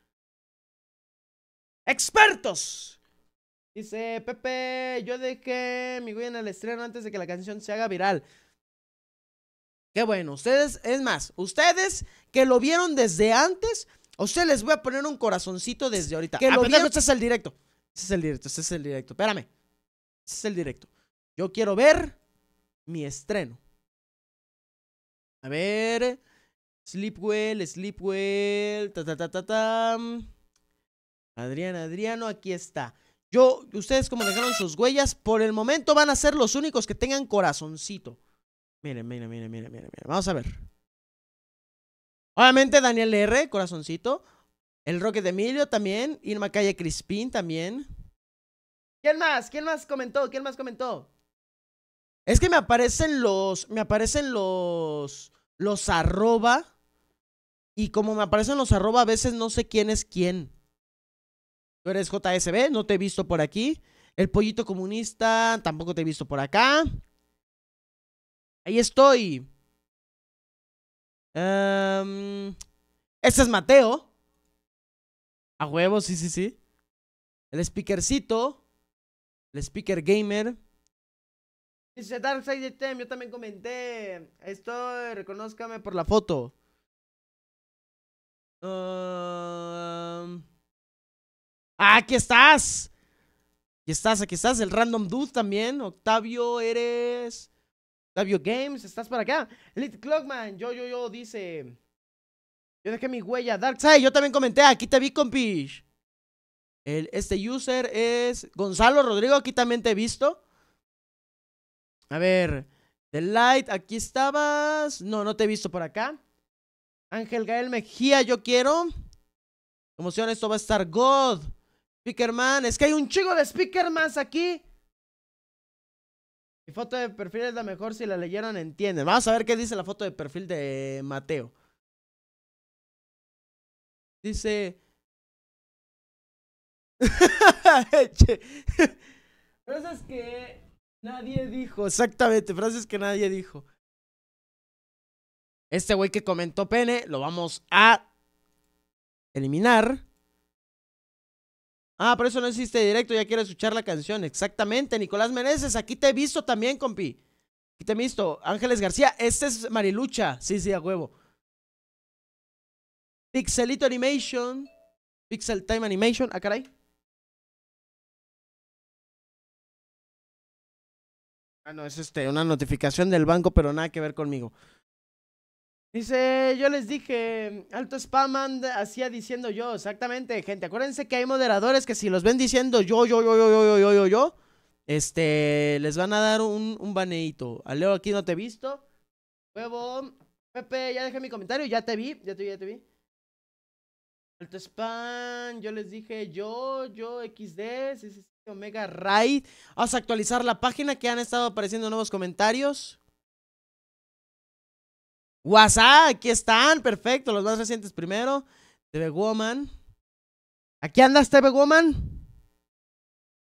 ¡Expertos! Dice Pepe, yo dejé mi voy en el estreno antes de que la canción se haga viral. Qué bueno, ustedes, es más, ustedes que lo vieron desde antes, a ustedes les voy a poner un corazoncito desde ahorita. Que ah, lo este es el directo. Este es el directo, este es el directo. Espérame. Este es el directo. Yo quiero ver mi estreno. A ver. Sleepwell, Sleepwell, ta ta ta ta ta. Adrián, Adriano, aquí está. Yo, ustedes como dejaron sus huellas, por el momento van a ser los únicos que tengan corazoncito. Miren, miren, miren, miren, miren, miren. Vamos a ver. Obviamente Daniel R, corazoncito. El Roque de Emilio también. Irma Calle Crispín también. ¿Quién más? ¿Quién más comentó? ¿Quién más comentó? Es que me aparecen los. Me aparecen los. Los arroba. Y como me aparecen los arroba, a veces no sé quién es quién. Tú eres JSB, no te he visto por aquí. El pollito comunista, tampoco te he visto por acá. Ahí estoy. Em, Ese es Mateo. A huevo, sí, sí, sí. El speakercito. El speaker gamer. Dice Darkseid Tem, yo también comenté. Estoy, reconózcame por la foto. Ah, aquí estás. Aquí estás, aquí estás. El Random Dude también. Octavio, eres. Octavio Games, estás para acá. Elite Clockman, yo, yo, yo, dice. Yo dejé mi huella. Darkseid, yo también comenté. Aquí te vi, compish. El, este user es Gonzalo Rodrigo. Aquí también te he visto. A ver, The Light, aquí estabas. No, no te he visto por acá. Ángel Gael Mejía, yo quiero. Emoción, esto va a estar God. Man, es que hay un chingo de Man aquí. Mi foto de perfil es la mejor, si la leyeron entienden. Vamos a ver qué dice la foto de perfil de Mateo. Dice... Pero es que Nadie dijo, exactamente, frases que nadie dijo. Este güey que comentó pene, lo vamos a eliminar. Ah, por eso no hiciste directo, ya quiero escuchar la canción. Exactamente, Nicolás Meneses, aquí te he visto también, compi. Aquí te he visto. Ángeles García, este es Marilucha. Sí, sí, a huevo. Pixelito Animation. Pixel Time Animation, ah, caray. Ah, no, es este, una notificación del banco, pero nada que ver conmigo. Dice, yo les dije, alto spam hacía diciendo yo, exactamente, gente. Acuérdense que hay moderadores que si los ven diciendo yo, yo, yo, yo, yo, yo, yo, yo, yo, este, les van a dar un, un baneito. Aleo, aquí no te he visto. Huevo, Pepe, ya dejé mi comentario, ya te vi, ya te vi, ya te vi. Alto spam, yo les dije yo, yo, XD, sí, sí, sí. Omega Raid. Vamos a actualizar la página que han estado apareciendo nuevos comentarios. WhatsApp, aquí están, perfecto, los más recientes primero. TV Woman. Aquí andas, TV Woman.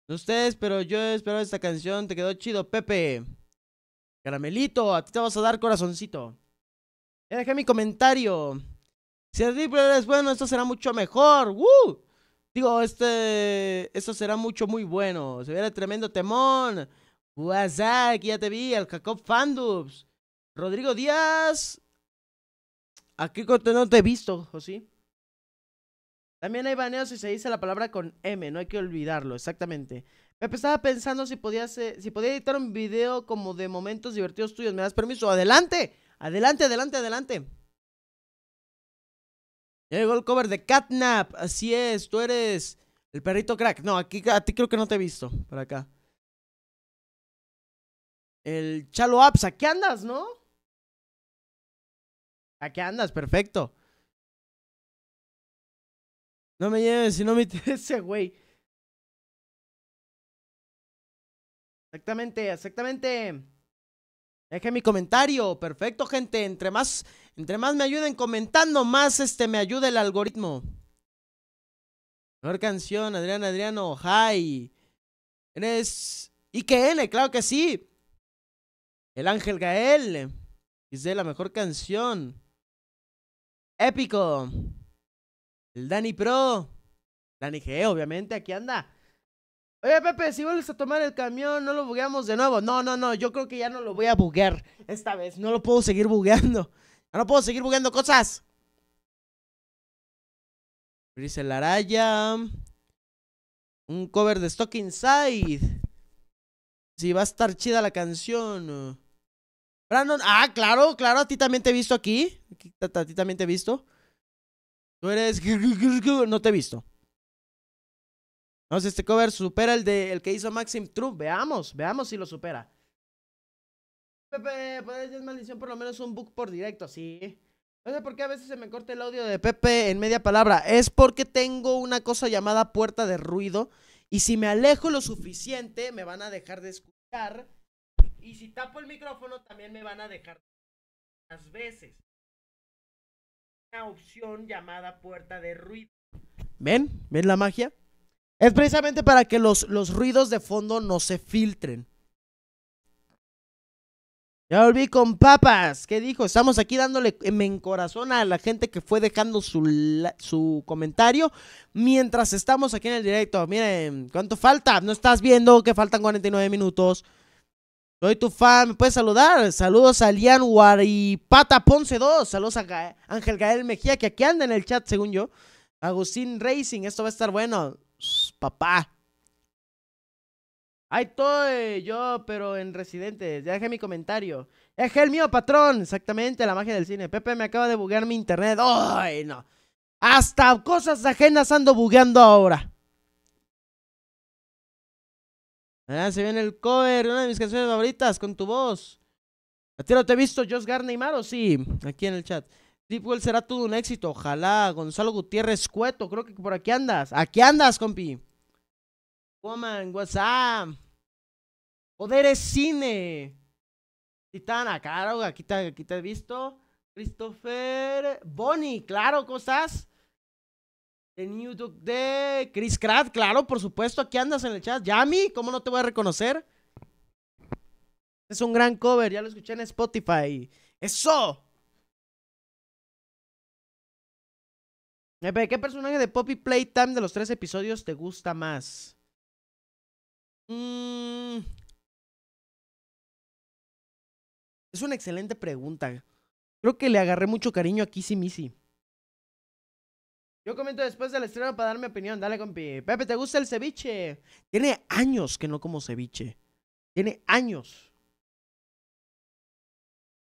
No ustedes, pero yo espero esta canción. Te quedó chido, Pepe. Caramelito, a ti te vas a dar corazoncito. Ya dejé mi comentario. Si el triple es bueno, esto será mucho mejor. ¡Woo! Digo, este, eso será mucho, muy bueno. Se verá tremendo temón. WhatsApp, ya te vi, al Jacob Fandubs. Rodrigo Díaz. Aquí no te he visto, ¿o sí? También hay baneos si se dice la palabra con M, no hay que olvidarlo, exactamente. Me estaba pensando si podía, si podía editar un video como de momentos divertidos tuyos. ¿Me das permiso? ¡Adelante! ¡Adelante, adelante, adelante! Ya llegó el cover de Catnap. Así es, tú eres el perrito crack. No, aquí a ti creo que no te he visto. Por acá. El Chalo Apps, qué andas, ¿no? Aquí andas, perfecto. No me lleves si no me Ese güey. Exactamente, exactamente. Dejen mi comentario. Perfecto, gente. Entre más, entre más me ayuden comentando, más este me ayuda el algoritmo. Mejor canción, Adrián Adriano. Hi. Eres IKN, claro que sí. El Ángel Gael. Es de la mejor canción. Épico. El Dani Pro. Dani G, obviamente, aquí anda. Oye, Pepe, si vuelves a tomar el camión, no lo bugueamos de nuevo. No, no, no, yo creo que ya no lo voy a buguear esta vez. No lo puedo seguir bugueando. Ya no puedo seguir bugueando cosas. Dice laraya Un cover de Stock Inside. Si va a estar chida la canción. Brandon, ah, claro, claro, a ti también te he visto aquí. A ti también te he visto. Tú eres... No te he visto. No sé si este cover supera el, de, el que hizo Maxim True. Veamos, veamos si lo supera. Pepe, puedes decir maldición por lo menos un book por directo, sí. No sé por qué a veces se me corta el audio de Pepe en media palabra. Es porque tengo una cosa llamada puerta de ruido. Y si me alejo lo suficiente, me van a dejar de escuchar. Y si tapo el micrófono, también me van a dejar las veces. Una opción llamada puerta de ruido. ¿Ven? ¿Ven la magia? Es precisamente para que los, los ruidos de fondo no se filtren. Ya volví con papas. ¿Qué dijo? Estamos aquí dándole en corazón a la gente que fue dejando su, su comentario mientras estamos aquí en el directo. Miren, ¿cuánto falta? ¿No estás viendo que faltan 49 minutos? Soy tu fan, me puedes saludar. Saludos a Lian Guaripata Ponce 2. Saludos a Ángel Gael Mejía, que aquí anda en el chat, según yo. Agustín Racing, esto va a estar bueno papá. Ahí estoy yo, pero en Residentes. Ya dejé mi comentario. Es el mío, patrón. Exactamente, la magia del cine. Pepe me acaba de buguear mi internet. ¡Ay, no! Hasta cosas ajenas ando bugueando ahora. Ah, se viene el cover, una de mis canciones favoritas, con tu voz. ¿A ti no te he visto Josh Garney Maro? Sí, aquí en el chat. Deepwell será todo un éxito, ojalá. Gonzalo Gutiérrez Cueto, creo que por aquí andas. Aquí andas, compi. Woman, what's up? Poderes Cine. Titana, claro, aquí te, aquí he visto. Christopher Bonnie, claro, cosas. The New de Chris Kratt, claro, por supuesto, aquí andas en el chat. Yami, ¿cómo no te voy a reconocer? Es un gran cover, ya lo escuché en Spotify. ¡Eso! ¿Qué personaje de Poppy Playtime de los tres episodios te gusta más? Mm. Es una excelente pregunta. Creo que le agarré mucho cariño a Kissy Missy. Yo comento después del estreno para dar mi opinión. Dale, compi. Pepe, ¿te gusta el ceviche? Tiene años que no como ceviche. Tiene años.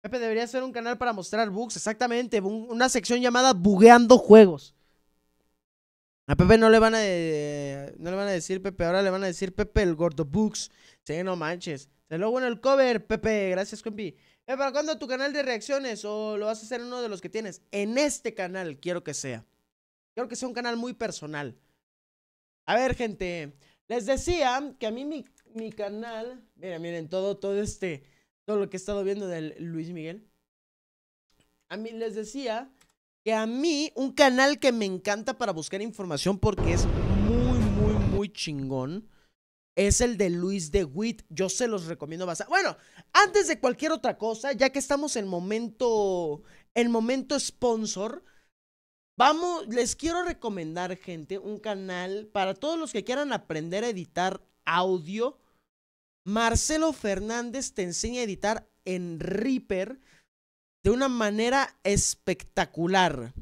Pepe, debería ser un canal para mostrar bugs. Exactamente. Una sección llamada Bugueando Juegos. A Pepe no le van a eh, no le van a decir Pepe, ahora le van a decir Pepe el Gordo Books. Sí, no manches. De luego en el cover, Pepe, gracias, compi. Pepe, eh, ¿para cuándo tu canal de reacciones? ¿O lo vas a hacer en uno de los que tienes? En este canal quiero que sea. Quiero que sea un canal muy personal. A ver, gente. Les decía que a mí mi, canal. Mira, miren, todo, todo este. Todo lo que he estado viendo de Luis Miguel. A mí les decía a mí, un canal que me encanta para buscar información porque es muy, muy, muy chingón, es el de Luis de Witt. Yo se los recomiendo bastante. Bueno, antes de cualquier otra cosa, ya que estamos en momento, en momento sponsor, vamos, les quiero recomendar, gente, un canal para todos los que quieran aprender a editar audio. Marcelo Fernández te enseña a editar en Reaper de una manera espectacular.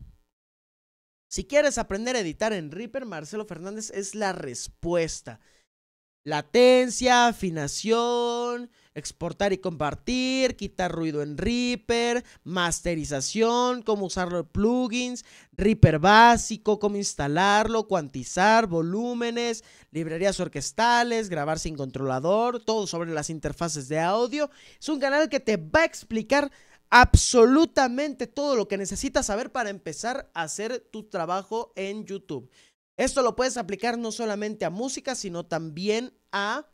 Si quieres aprender a editar en Reaper, Marcelo Fernández es la respuesta. Latencia, afinación, exportar y compartir, quitar ruido en Reaper, masterización, cómo usar los plugins, Reaper básico, cómo instalarlo, cuantizar, volúmenes, librerías orquestales, grabar sin controlador, todo sobre las interfaces de audio. Es un canal que te va a explicar absolutamente todo lo que necesitas saber para empezar a hacer tu trabajo en YouTube. Esto lo puedes aplicar no solamente a música, sino también a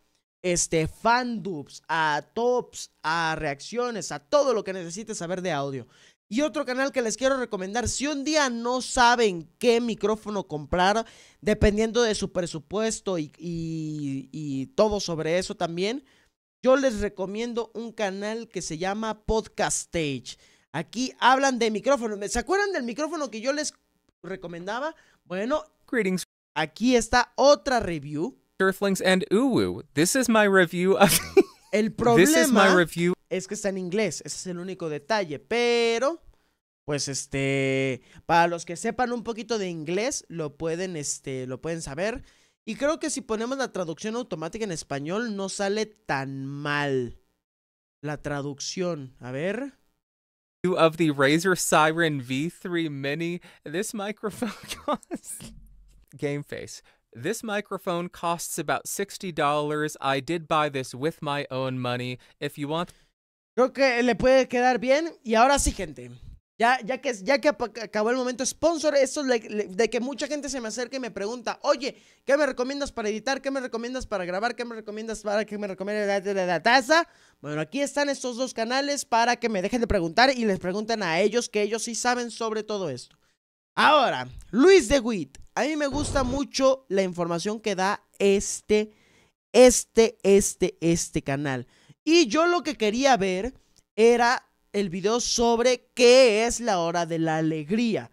este, fandubs, a tops, a reacciones, a todo lo que necesites saber de audio. Y otro canal que les quiero recomendar, si un día no saben qué micrófono comprar, dependiendo de su presupuesto y todo sobre eso también, yo les recomiendo un canal que se llama Podcast Stage. Aquí hablan de micrófonos. ¿Se acuerdan del micrófono que yo les recomendaba? Bueno, greetings. Aquí está otra review. and This is my review of... El problema es que está en inglés, ese es el único detalle, pero pues este, para los que sepan un poquito de inglés, lo pueden este, lo pueden saber. Y creo que si ponemos la traducción automática en español no sale tan mal. La traducción, a ver. Of the Razer Siren V3 Mini, this microphone costs. Game face. This microphone costs about $60. I did buy this with my own money. If you want. Creo que le puede quedar bien. Y ahora sí, gente. Ya, ya, que, ya que acabó el momento sponsor, esto de que mucha gente se me acerca y me pregunta, oye, ¿qué me recomiendas para editar? ¿Qué me recomiendas para grabar? ¿Qué me recomiendas para que me recomiendas la, taza? Bueno, aquí están estos dos canales para que me dejen de preguntar y les pregunten a ellos que ellos sí saben sobre todo esto. Ahora, Luis de Witt, a mí me gusta mucho la información que da este, este, este, este canal. Y yo lo que quería ver era el video sobre qué es la hora de la alegría,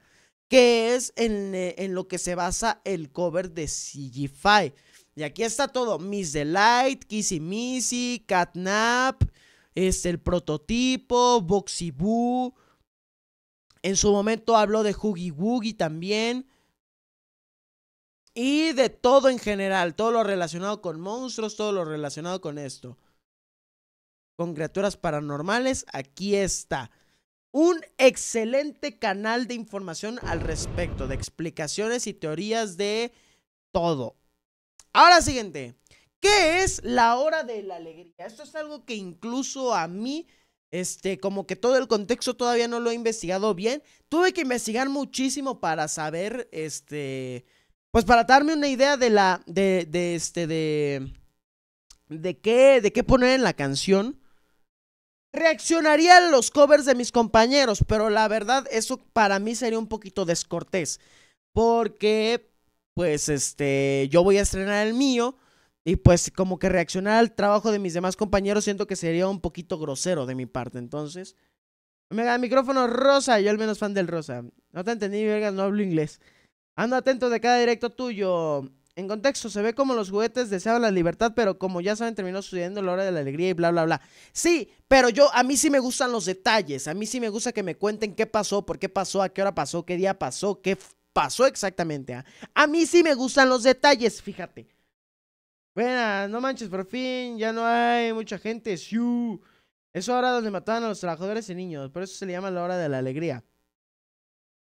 qué es en, eh, lo que se basa el cover de Sigify. Y aquí está todo, Miss Delight, Kissy Missy, Catnap, es este, el prototipo, Boxy Boo. En su momento habló de Huggy Woogie también. Y de todo en general, todo lo relacionado con monstruos, todo lo relacionado con esto con criaturas paranormales, aquí está. Un excelente canal de información al respecto, de explicaciones y teorías de todo. Ahora siguiente, ¿qué es la hora de la alegría? Esto es algo que incluso a mí, este, como que todo el contexto todavía no lo he investigado bien. Tuve que investigar muchísimo para saber, este, pues para darme una idea de la, de, este, de, de qué, de qué poner en la canción. Reaccionaría a los covers de mis compañeros, pero la verdad eso para mí sería un poquito descortés, porque pues este, yo voy a estrenar el mío y pues como que reaccionar al trabajo de mis demás compañeros siento que sería un poquito grosero de mi parte, entonces... Me da micrófono rosa, yo al menos fan del rosa. No te entendí, verga, no hablo inglés. Ando atento de cada directo tuyo. En contexto, se ve como los juguetes deseaban la libertad, pero como ya saben, terminó sucediendo la hora de la alegría y bla, bla, bla. Sí, pero yo, a mí sí me gustan los detalles. A mí sí me gusta que me cuenten qué pasó, por qué pasó, a qué hora pasó, qué día pasó, qué pasó exactamente. ¿ah? A mí sí me gustan los detalles, fíjate. Bueno, no manches, por fin, ya no hay mucha gente. Eso ahora donde mataban a los trabajadores y niños, por eso se le llama la hora de la alegría.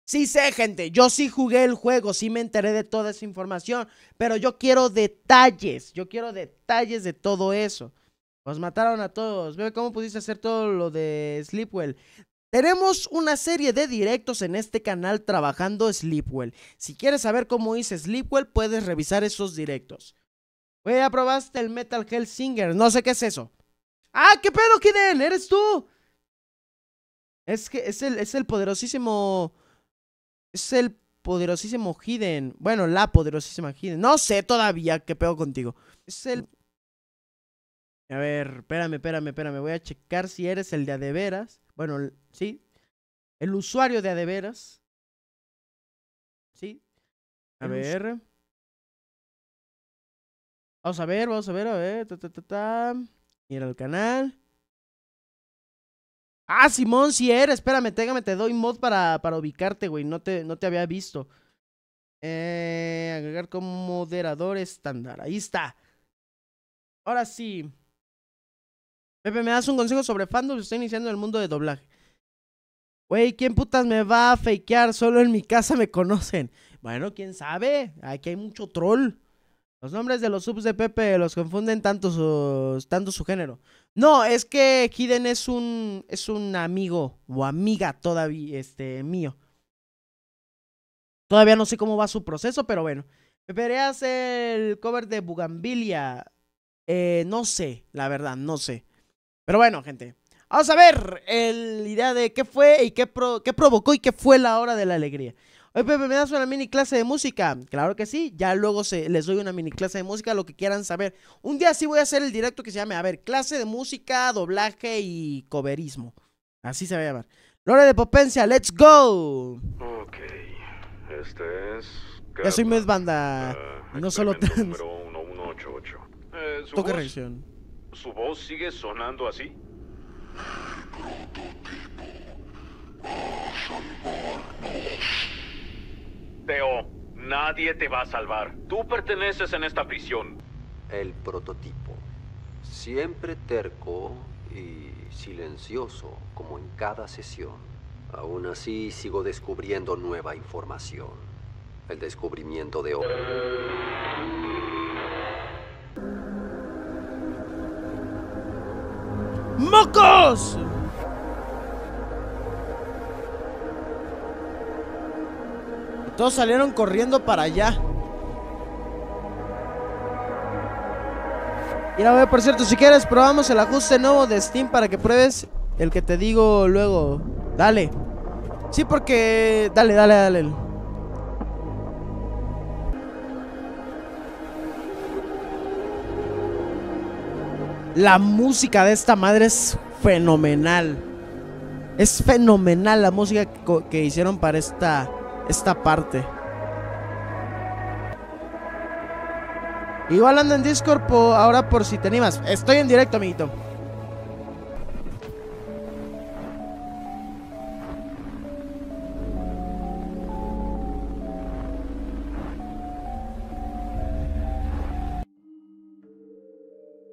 Sí sé, gente, yo sí jugué el juego, sí me enteré de toda esa información, pero yo quiero detalles, yo quiero detalles de todo eso. Os pues mataron a todos. Veo ¿cómo pudiste hacer todo lo de Sleepwell? Tenemos una serie de directos en este canal trabajando Sleepwell. Si quieres saber cómo hice Sleepwell, puedes revisar esos directos. Oye, ya probaste el Metal Hell Singer. No sé qué es eso. ¡Ah, qué pedo, Kiden! ¡Eres tú! Es que el, es el poderosísimo es el poderosísimo Hiden. Bueno, la poderosísima Hiden. No sé todavía qué pego contigo. Es el... A ver, espérame, espérame, espérame. Voy a checar si eres el de adeveras. Bueno, sí. El usuario de adeveras. Sí. A ver. Vamos a ver, vamos a ver, a ver. Mira ta, ta, canal. Ah, Simón, si eres, Espérame, téngame, te doy mod para, para ubicarte, güey. No te, no te había visto. Eh, agregar como moderador estándar. Ahí está. Ahora sí. Pepe, ¿me das un consejo sobre fandom? Estoy iniciando el mundo de doblaje. Güey, ¿quién putas me va a fakear? Solo en mi casa me conocen. Bueno, quién sabe. Aquí hay mucho troll. Los nombres de los subs de Pepe los confunden tanto tanto su género. No, es que Hiden es un, es un amigo o amiga todavía este, mío. Todavía no sé cómo va su proceso, pero bueno. Pepe el cover de Bugambilia. Eh, no sé, la verdad, no sé. Pero bueno, gente. Vamos a ver la idea de qué fue y qué, qué provocó y qué fue la hora de la alegría. Oye, Pepe, ¿me das una mini clase de música? Claro que sí, ya luego se, les doy una mini clase de música, lo que quieran saber. Un día sí voy a hacer el directo que se llame, a ver, clase de música, doblaje y coverismo. Así se va a llamar. Lore de Popencia, let's go. Ok, este es... Ya soy mezbanda banda, ah, no solo trans. Eh, reacción. ¿Su voz sigue sonando así? Teo, nadie te va a salvar. Tú perteneces en esta prisión. El prototipo. Siempre terco y silencioso, como en cada sesión. Aún así, sigo descubriendo nueva información. El descubrimiento de hoy. ¡Mocos! Todos salieron corriendo para allá. Y ahora, por cierto, si quieres, probamos el ajuste nuevo de Steam para que pruebes el que te digo luego. Dale. Sí, porque... Dale, dale, dale. La música de esta madre es fenomenal. Es fenomenal la música que hicieron para esta esta parte. Igual andan en Discord ahora por si te animas. Estoy en directo, amiguito.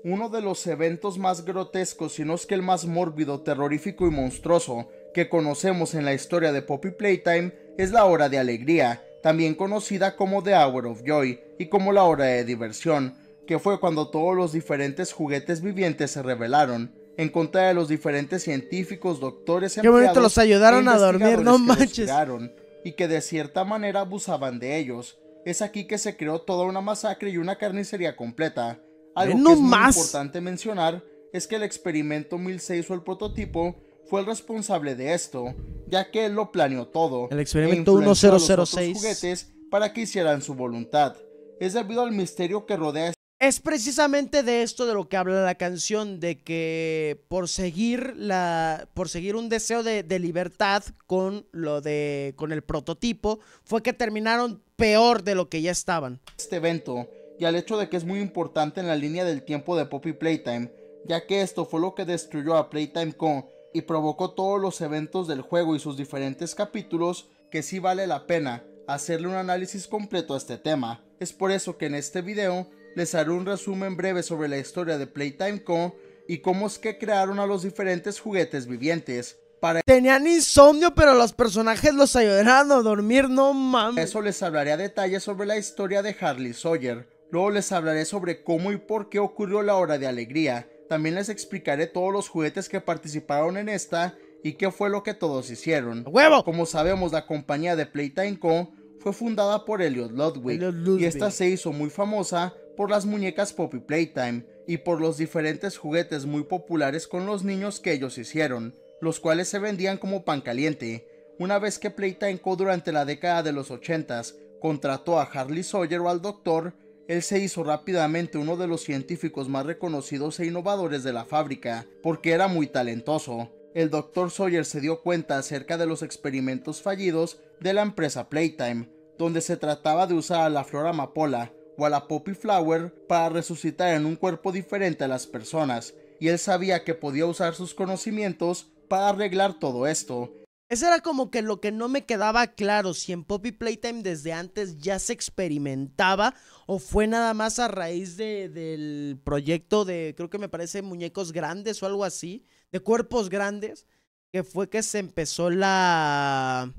Uno de los eventos más grotescos, si no es que el más mórbido, terrorífico y monstruoso que conocemos en la historia de Poppy Playtime es la hora de alegría, también conocida como The Hour of Joy y como la hora de diversión, que fue cuando todos los diferentes juguetes vivientes se rebelaron en contra de los diferentes científicos, doctores, empleados, bonito, los ayudaron a e dormir, y que de cierta manera abusaban de ellos. Es aquí que se creó toda una masacre y una carnicería completa. Algo que es más. muy importante mencionar es que el experimento 1006 o el prototipo fue el responsable de esto, ya que él lo planeó todo. El experimento 1006 e para que hicieran su voluntad. Es debido al misterio que rodea este es precisamente de esto de lo que habla la canción, de que por seguir la. por seguir un deseo de, de, libertad con lo de. con el prototipo, fue que terminaron peor de lo que ya estaban. Este evento, y al hecho de que es muy importante en la línea del tiempo de Poppy Playtime, ya que esto fue lo que destruyó a Playtime Con y provocó todos los eventos del juego y sus diferentes capítulos que sí vale la pena hacerle un análisis completo a este tema. Es por eso que en este video les haré un resumen breve sobre la historia de Playtime Co y cómo es que crearon a los diferentes juguetes vivientes. Tenían insomnio, pero los personajes los ayudaron a dormir, no mames. Eso les hablaré a detalle sobre la historia de Harley Sawyer. Luego les hablaré sobre cómo y por qué ocurrió la hora de alegría también les explicaré todos los juguetes que participaron en esta y qué fue lo que todos hicieron. ¡Huevo! Como sabemos, la compañía de Playtime Co. fue fundada por Elliot Ludwig, y esta se hizo muy famosa por las muñecas Poppy Playtime y por los diferentes juguetes muy populares con los niños que ellos hicieron, los cuales se vendían como pan caliente. Una vez que Playtime Co. durante la década de los 80s contrató a Harley Sawyer o al Doctor, él se hizo rápidamente uno de los científicos más reconocidos e innovadores de la fábrica, porque era muy talentoso. El Dr. Sawyer se dio cuenta acerca de los experimentos fallidos de la empresa Playtime, donde se trataba de usar a la flor amapola o a la poppy flower para resucitar en un cuerpo diferente a las personas, y él sabía que podía usar sus conocimientos para arreglar todo esto, eso era como que lo que no me quedaba claro, si en Poppy Playtime desde antes ya se experimentaba o fue nada más a raíz de, del proyecto de, creo que me parece, muñecos grandes o algo así, de cuerpos grandes, que fue que se empezó la,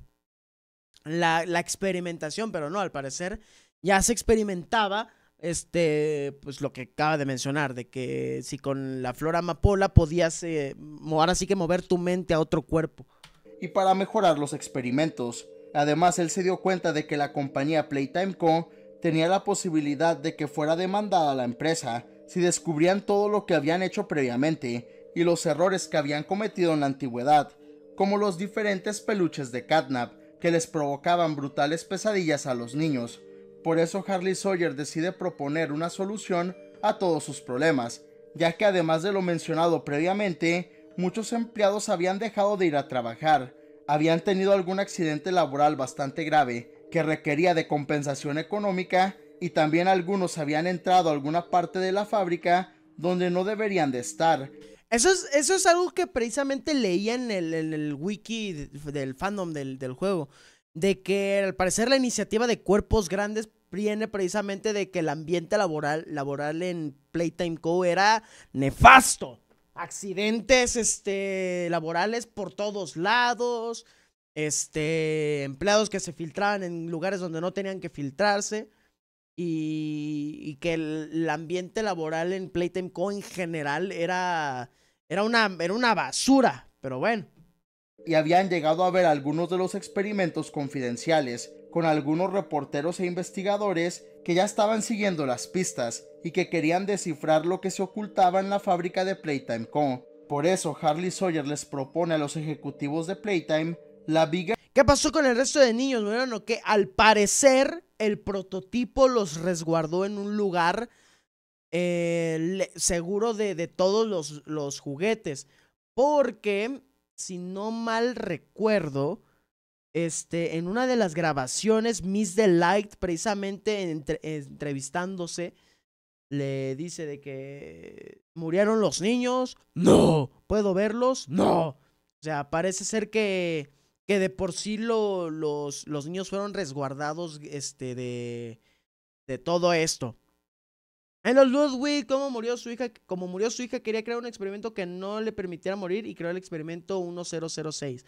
la, experimentación, pero no, al parecer ya se experimentaba este, pues lo que acaba de mencionar, de que si con la flor amapola podías, eh, ahora sí que mover tu mente a otro cuerpo y para mejorar los experimentos. Además, él se dio cuenta de que la compañía Playtime Co. tenía la posibilidad de que fuera demandada la empresa si descubrían todo lo que habían hecho previamente y los errores que habían cometido en la antigüedad, como los diferentes peluches de catnap que les provocaban brutales pesadillas a los niños. Por eso Harley Sawyer decide proponer una solución a todos sus problemas, ya que además de lo mencionado previamente, muchos empleados habían dejado de ir a trabajar, habían tenido algún accidente laboral bastante grave que requería de compensación económica y también algunos habían entrado a alguna parte de la fábrica donde no deberían de estar. Eso es, eso es algo que precisamente leía en el, wiki del fandom del, del juego, de que al parecer la iniciativa de cuerpos grandes viene precisamente de que el ambiente laboral, laboral en Playtime Co era nefasto accidentes este, laborales por todos lados, este, empleados que se filtraban en lugares donde no tenían que filtrarse y, que el, ambiente laboral en Playtime Co en general era, era, una, era una basura, pero bueno. Y habían llegado a ver algunos de los experimentos confidenciales con algunos reporteros e investigadores que ya estaban siguiendo las pistas y que querían descifrar lo que se ocultaba en la fábrica de Playtime Co. Por eso Harley Sawyer les propone a los ejecutivos de Playtime la viga. ¿Qué pasó con el resto de niños? Bueno, que al parecer el prototipo los resguardó en un lugar eh, seguro de, todos los, juguetes. Porque, si no mal recuerdo, este, en una de las grabaciones, Miss Delight, precisamente entrevistándose, le dice de que murieron los niños. No, ¿puedo verlos? No. O sea, parece ser que, que de por sí los, los niños fueron resguardados este, de, de todo esto. En los Ludwig, ¿cómo murió su hija? Como murió su hija, quería crear un experimento que no le permitiera morir y creó el experimento 1006.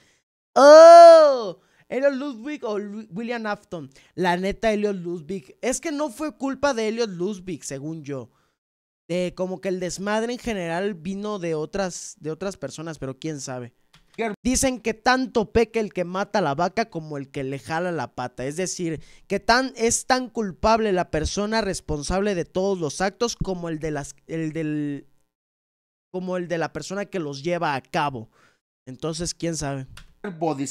¡Oh! Elliot Ludwig o William Afton. La neta, Elliot Ludwig. Es que no fue culpa de Elliot Ludwig, según yo. como que el desmadre en general vino de otras, de otras personas, pero quién sabe. Dicen que tanto peca el que mata la vaca como el que le jala la pata. Es decir, que tan, es tan culpable la persona responsable de todos los actos como el de, las, el del, como el de la persona que los lleva a cabo. Entonces, quién sabe.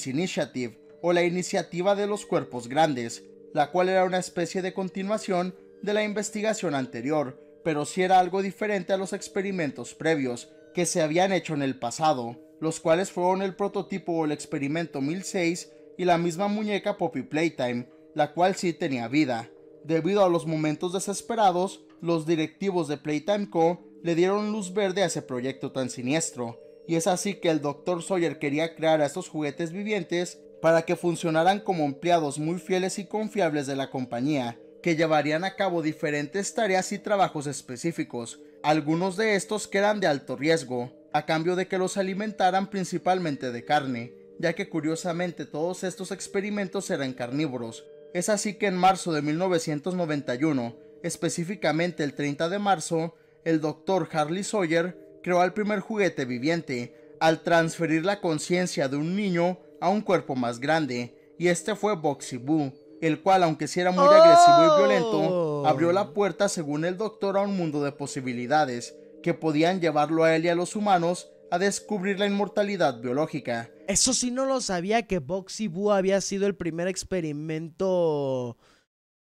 Initiative o la iniciativa de los cuerpos grandes, la cual era una especie de continuación de la investigación anterior, pero sí era algo diferente a los experimentos previos que se habían hecho en el pasado, los cuales fueron el prototipo o el experimento 1006 y la misma muñeca Poppy Playtime, la cual sí tenía vida. Debido a los momentos desesperados, los directivos de Playtime Co. le dieron luz verde a ese proyecto tan siniestro, y es así que el Dr. Sawyer quería crear a estos juguetes vivientes para que funcionaran como empleados muy fieles y confiables de la compañía, que llevarían a cabo diferentes tareas y trabajos específicos, algunos de estos que eran de alto riesgo, a cambio de que los alimentaran principalmente de carne, ya que curiosamente todos estos experimentos eran carnívoros. Es así que en marzo de 1991, específicamente el 30 de marzo, el doctor Harley Sawyer creó el primer juguete viviente, al transferir la conciencia de un niño a un cuerpo más grande, y este fue Boxy Boo, el cual, aunque si era muy oh. agresivo y violento, abrió la puerta, según el doctor, a un mundo de posibilidades que podían llevarlo a él y a los humanos a descubrir la inmortalidad biológica. Eso sí no lo sabía que Boxy Boo había sido el primer experimento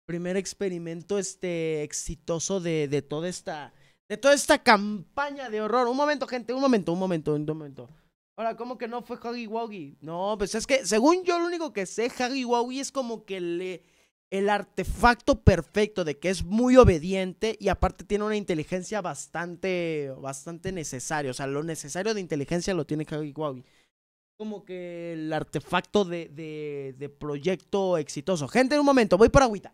primer experimento este exitoso de, toda esta de toda esta campaña de horror. Un momento, gente, un momento, un momento, un momento. Ahora, ¿cómo que no fue Huggy Wuggy? No, pues es que según yo lo único que sé, Huggy Wuggy es como que le, eh, el artefacto perfecto de que es muy obediente y aparte tiene una inteligencia bastante, bastante necesaria. O sea, lo necesario de inteligencia lo tiene Huggy Wuggy. Como que el artefacto de, de proyecto exitoso. Gente, en un momento, voy por agüita.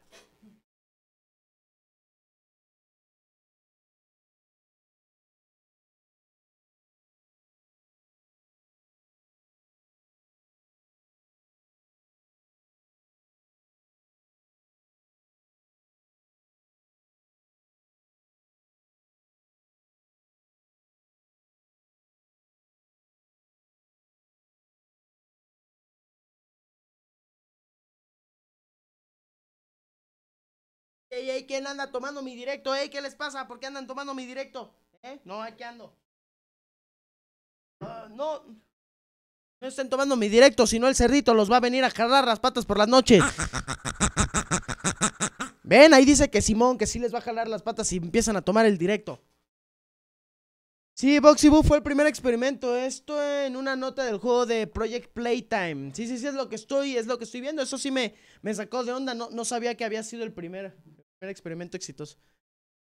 Ey, ey, ¿quién anda tomando mi directo? Ey, ¿qué les pasa? ¿Por qué andan tomando mi directo? ¿Eh? No, aquí ando. Ah, no. No estén tomando mi directo, sino el cerdito los va a venir a jalar las patas por las noches. Ven, ahí dice que Simón, que sí les va a jalar las patas si empiezan a tomar el directo. Sí, Boxy Boo fue el primer experimento. Esto en una nota del juego de Project Playtime. Sí, sí, sí, es lo que estoy, es lo que estoy viendo. Eso sí me, me sacó de onda. No, no sabía que había sido el primer experimento exitoso.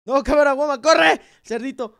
¡No, cámara goma, corre! ¡Cerdito!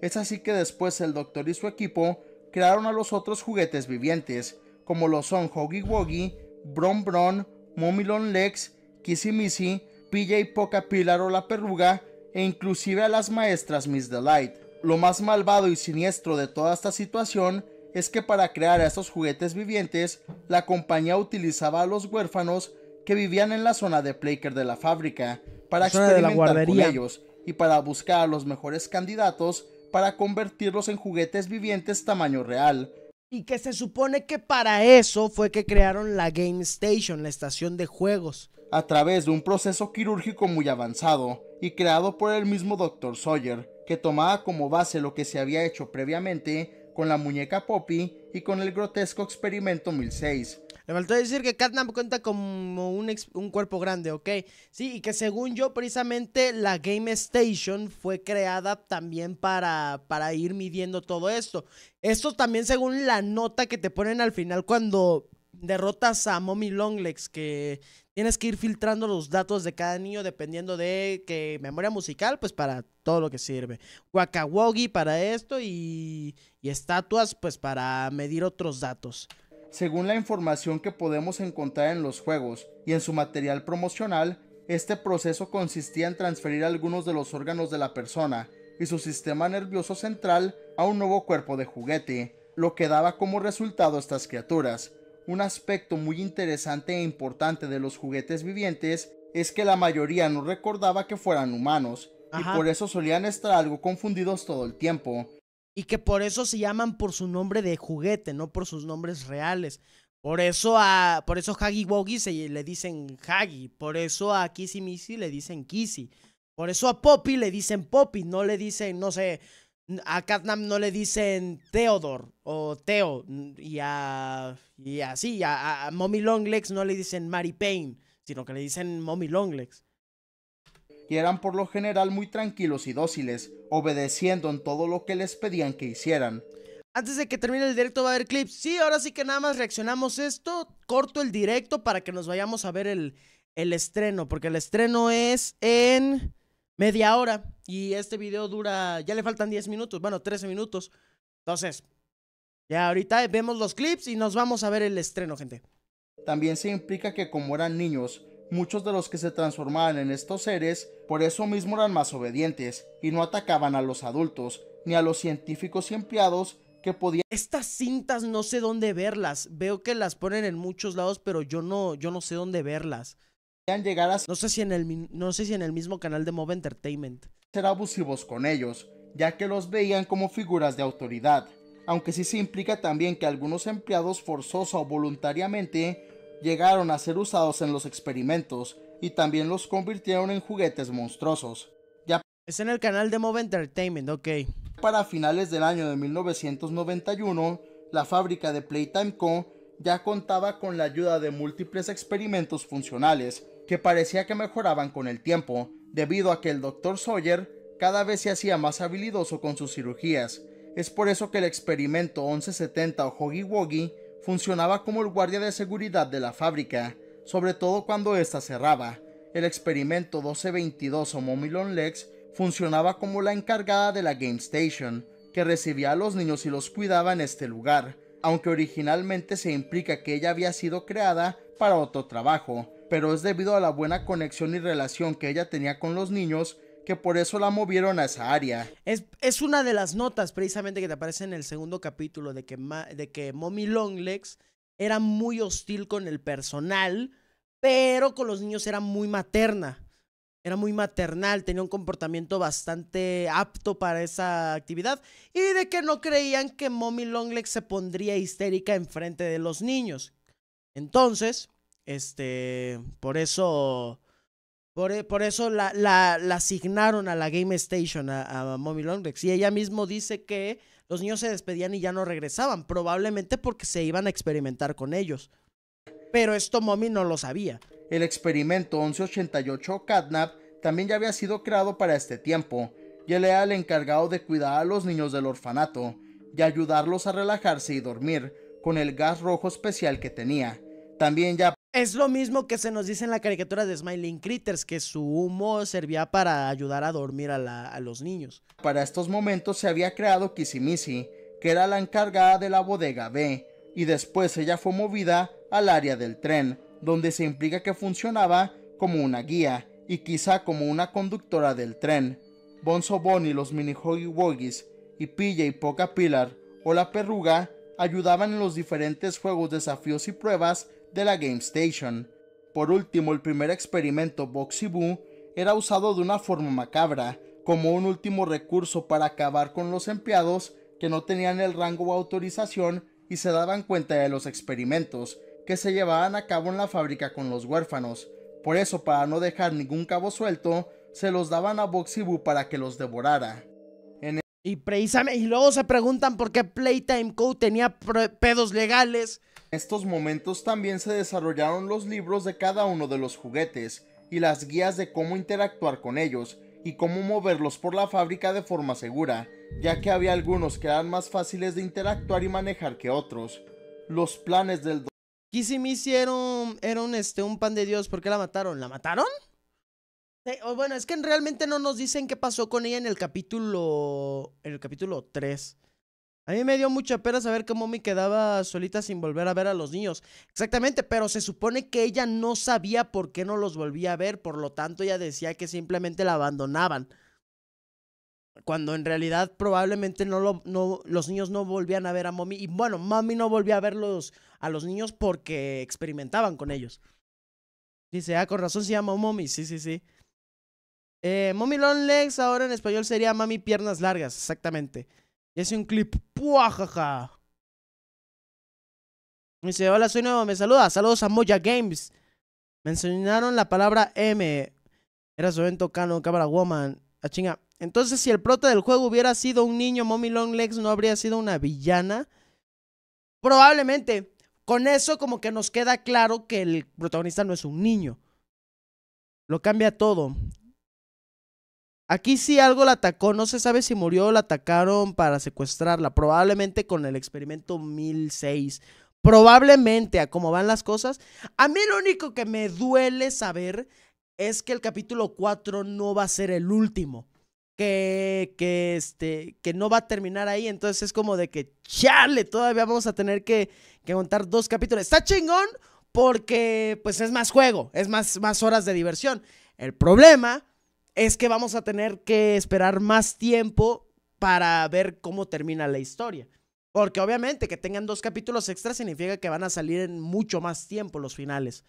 Es así que después el doctor y su equipo crearon a los otros juguetes vivientes, como lo son Hoggy Woggy, Bron Bron, Momilon Lex, Pilla PJ Poca Pilar o la Perruga, e inclusive a las maestras Miss Delight. Lo más malvado y siniestro de toda esta situación es que para crear a estos juguetes vivientes, la compañía utilizaba a los huérfanos que vivían en la zona de Plaker de la fábrica para experimentar la con ellos y para buscar a los mejores candidatos para convertirlos en juguetes vivientes tamaño real. Y que se supone que para eso fue que crearon la Game Station, la estación de juegos. A través de un proceso quirúrgico muy avanzado y creado por el mismo Dr. Sawyer, que tomaba como base lo que se había hecho previamente con la muñeca Poppy y con el grotesco experimento 1006, me faltó decir que Catnap cuenta como un, cuerpo grande, ¿ok? Sí, y que según yo, precisamente la Game Station fue creada también para, para ir midiendo todo esto. Esto también según la nota que te ponen al final cuando derrotas a Mommy Longlegs, que tienes que ir filtrando los datos de cada niño dependiendo de qué memoria musical, pues para todo lo que sirve. Wakawogi para esto y estatuas, pues para medir otros datos. Según la información que podemos encontrar en los juegos y en su material promocional, este proceso consistía en transferir algunos de los órganos de la persona y su sistema nervioso central a un nuevo cuerpo de juguete, lo que daba como resultado a estas criaturas. Un aspecto muy interesante e importante de los juguetes vivientes es que la mayoría no recordaba que fueran humanos, y por eso solían estar algo confundidos todo el tiempo, y que por eso se llaman por su nombre de juguete, no por sus nombres reales. Por eso a por eso Haggy se le dicen Haggy, por eso a Kissy Missy le dicen Kissy. Por eso a Poppy le dicen Poppy, no le dicen, no sé, a Katnam no le dicen Theodore o Theo y a y así a, a, Mommy Longlegs no le dicen Mary Payne, sino que le dicen Mommy Longlegs y eran por lo general muy tranquilos y dóciles, obedeciendo en todo lo que les pedían que hicieran. Antes de que termine el directo va a haber clips. Sí, ahora sí que nada más reaccionamos esto, corto el directo para que nos vayamos a ver el, el estreno, porque el estreno es en media hora y este video dura, ya le faltan 10 minutos, bueno, 13 minutos. Entonces, ya ahorita vemos los clips y nos vamos a ver el estreno, gente. También se implica que como eran niños, muchos de los que se transformaban en estos seres por eso mismo eran más obedientes y no atacaban a los adultos ni a los científicos y empleados que podían. Estas cintas no sé dónde verlas. Veo que las ponen en muchos lados, pero yo no, yo no sé dónde verlas. No sé si en el, no sé si en el mismo canal de Move Entertainment. Ser abusivos con ellos, ya que los veían como figuras de autoridad. Aunque sí se implica también que algunos empleados forzosa o voluntariamente llegaron a ser usados en los experimentos y también los convirtieron en juguetes monstruosos. Ya es en el canal de Move Entertainment, ok. Para finales del año de 1991, la fábrica de Playtime Co. ya contaba con la ayuda de múltiples experimentos funcionales que parecía que mejoraban con el tiempo, debido a que el Dr. Sawyer cada vez se hacía más habilidoso con sus cirugías. Es por eso que el experimento 1170 o Hoggy Woggy funcionaba como el guardia de seguridad de la fábrica, sobre todo cuando ésta cerraba. El experimento 1222 o Momilon Lex funcionaba como la encargada de la Game Station, que recibía a los niños y los cuidaba en este lugar, aunque originalmente se implica que ella había sido creada para otro trabajo, pero es debido a la buena conexión y relación que ella tenía con los niños que por eso la movieron a esa área. Es, es una de las notas precisamente que te aparece en el segundo capítulo de que, de que Mommy Longlegs era muy hostil con el personal, pero con los niños era muy materna. Era muy maternal, tenía un comportamiento bastante apto para esa actividad y de que no creían que Mommy Longlegs se pondría histérica enfrente de los niños. Entonces, este, por eso e, por, eso la, asignaron a la Game Station, a, Mommy Longlegs. Y ella mismo dice que los niños se despedían y ya no regresaban, probablemente porque se iban a experimentar con ellos. Pero esto Mommy no lo sabía. El experimento 1188 Catnap también ya había sido creado para este tiempo, y él era el encargado de cuidar a los niños del orfanato y ayudarlos a relajarse y dormir con el gas rojo especial que tenía. También ya es lo mismo que se nos dice en la caricatura de Smiling Critters, que su humo servía para ayudar a dormir a, los niños. Para estos momentos se había creado Kisimisi, que era la encargada de la bodega B, y después ella fue movida al área del tren, donde se implica que funcionaba como una guía y quizá como una conductora del tren. Bonzo y los mini Hoggy Woggies y Pilla y Poca Pilar o la Perruga ayudaban en los diferentes juegos, desafíos y pruebas de la Game Station. Por último, el primer experimento Boxy era usado de una forma macabra, como un último recurso para acabar con los empleados que no tenían el rango o autorización y se daban cuenta de los experimentos que se llevaban a cabo en la fábrica con los huérfanos. Por eso, para no dejar ningún cabo suelto, se los daban a Boxy para que los devorara. Y, y luego se preguntan por qué Playtime Co. tenía pedos legales. En estos momentos también se desarrollaron los libros de cada uno de los juguetes y las guías de cómo interactuar con ellos y cómo moverlos por la fábrica de forma segura, ya que había algunos que eran más fáciles de interactuar y manejar que otros. Los planes del... me hicieron... Era un, este, un pan de Dios. ¿Por qué la mataron? ¿La mataron? bueno, es que realmente no nos dicen qué pasó con ella en el capítulo. En el capítulo 3. A mí me dio mucha pena saber que Mommy quedaba solita sin volver a ver a los niños. Exactamente, pero se supone que ella no sabía por qué no los volvía a ver, por lo tanto ella decía que simplemente la abandonaban. Cuando en realidad probablemente no, lo, no los niños no volvían a ver a Mommy. Y bueno, Mommy no volvía a verlos a los niños porque experimentaban con ellos. Dice, ah, con razón se llama Mommy. Sí, sí, sí. Eh, Mommy Long Legs ahora en español sería Mami Piernas Largas, exactamente. Y hace un clip. ¡Puajaja! Dice, hola, soy nuevo, me saluda. Saludos a Moya Games. Mencionaron la palabra M. Era evento canon, cámara Woman. A ah, chinga. Entonces, si el prota del juego hubiera sido un niño, Mommy Long Legs no habría sido una villana. Probablemente. Con eso como que nos queda claro que el protagonista no es un niño. Lo cambia todo. Aquí sí algo la atacó, no se sabe si murió o la atacaron para secuestrarla, probablemente con el experimento 1006. Probablemente a cómo van las cosas. A mí lo único que me duele saber es que el capítulo 4 no va a ser el último. Que, que, este, que no va a terminar ahí. Entonces es como de que, chale, todavía vamos a tener que, que montar dos capítulos. Está chingón porque pues es más juego, es más, más horas de diversión. El problema es que vamos a tener que esperar más tiempo para ver cómo termina la historia. Porque obviamente que tengan dos capítulos extra significa que van a salir en mucho más tiempo los finales.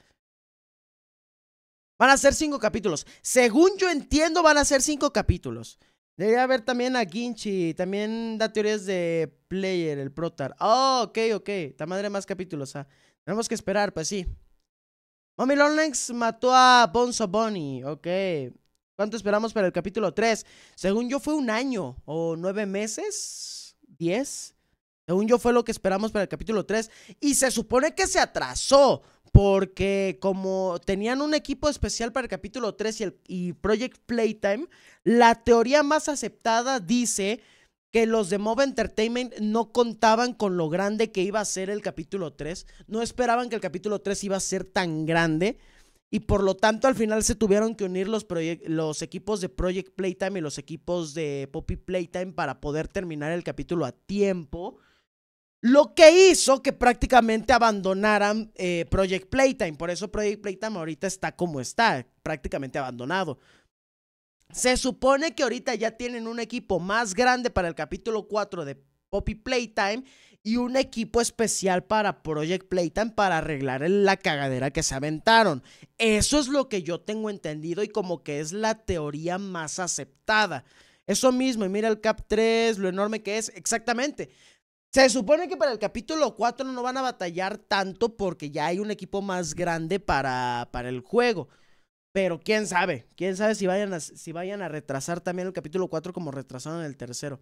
Van a ser cinco capítulos. Según yo entiendo, van a ser cinco capítulos. Debería haber también a Ginchi. También da teorías de Player, el Protar. Oh, ok, ok. Ta madre más capítulos. Ah. Tenemos que esperar, pues sí. Mommy mató a Bonzo Bonnie. Ok. ¿Cuánto esperamos para el capítulo 3? Según yo fue un año o nueve meses, diez. Según yo fue lo que esperamos para el capítulo 3. Y se supone que se atrasó porque como tenían un equipo especial para el capítulo 3 y, el, Project Playtime, la teoría más aceptada dice que los de move Entertainment no contaban con lo grande que iba a ser el capítulo 3, no esperaban que el capítulo 3 iba a ser tan grande y por lo tanto al final se tuvieron que unir los, los equipos de Project Playtime y los equipos de Poppy Playtime para poder terminar el capítulo a tiempo. Lo que hizo que prácticamente abandonaran eh, Project Playtime. Por eso Project Playtime ahorita está como está, prácticamente abandonado. Se supone que ahorita ya tienen un equipo más grande para el capítulo 4 de Poppy Playtime y un equipo especial para Project Playtime para arreglar la cagadera que se aventaron. Eso es lo que yo tengo entendido y como que es la teoría más aceptada. Eso mismo, y mira el Cap 3, lo enorme que es, exactamente. Se supone que para el capítulo 4 no van a batallar tanto porque ya hay un equipo más grande para, para el juego. Pero quién sabe, quién sabe si vayan, a, si vayan a retrasar también el capítulo 4 como retrasaron el tercero.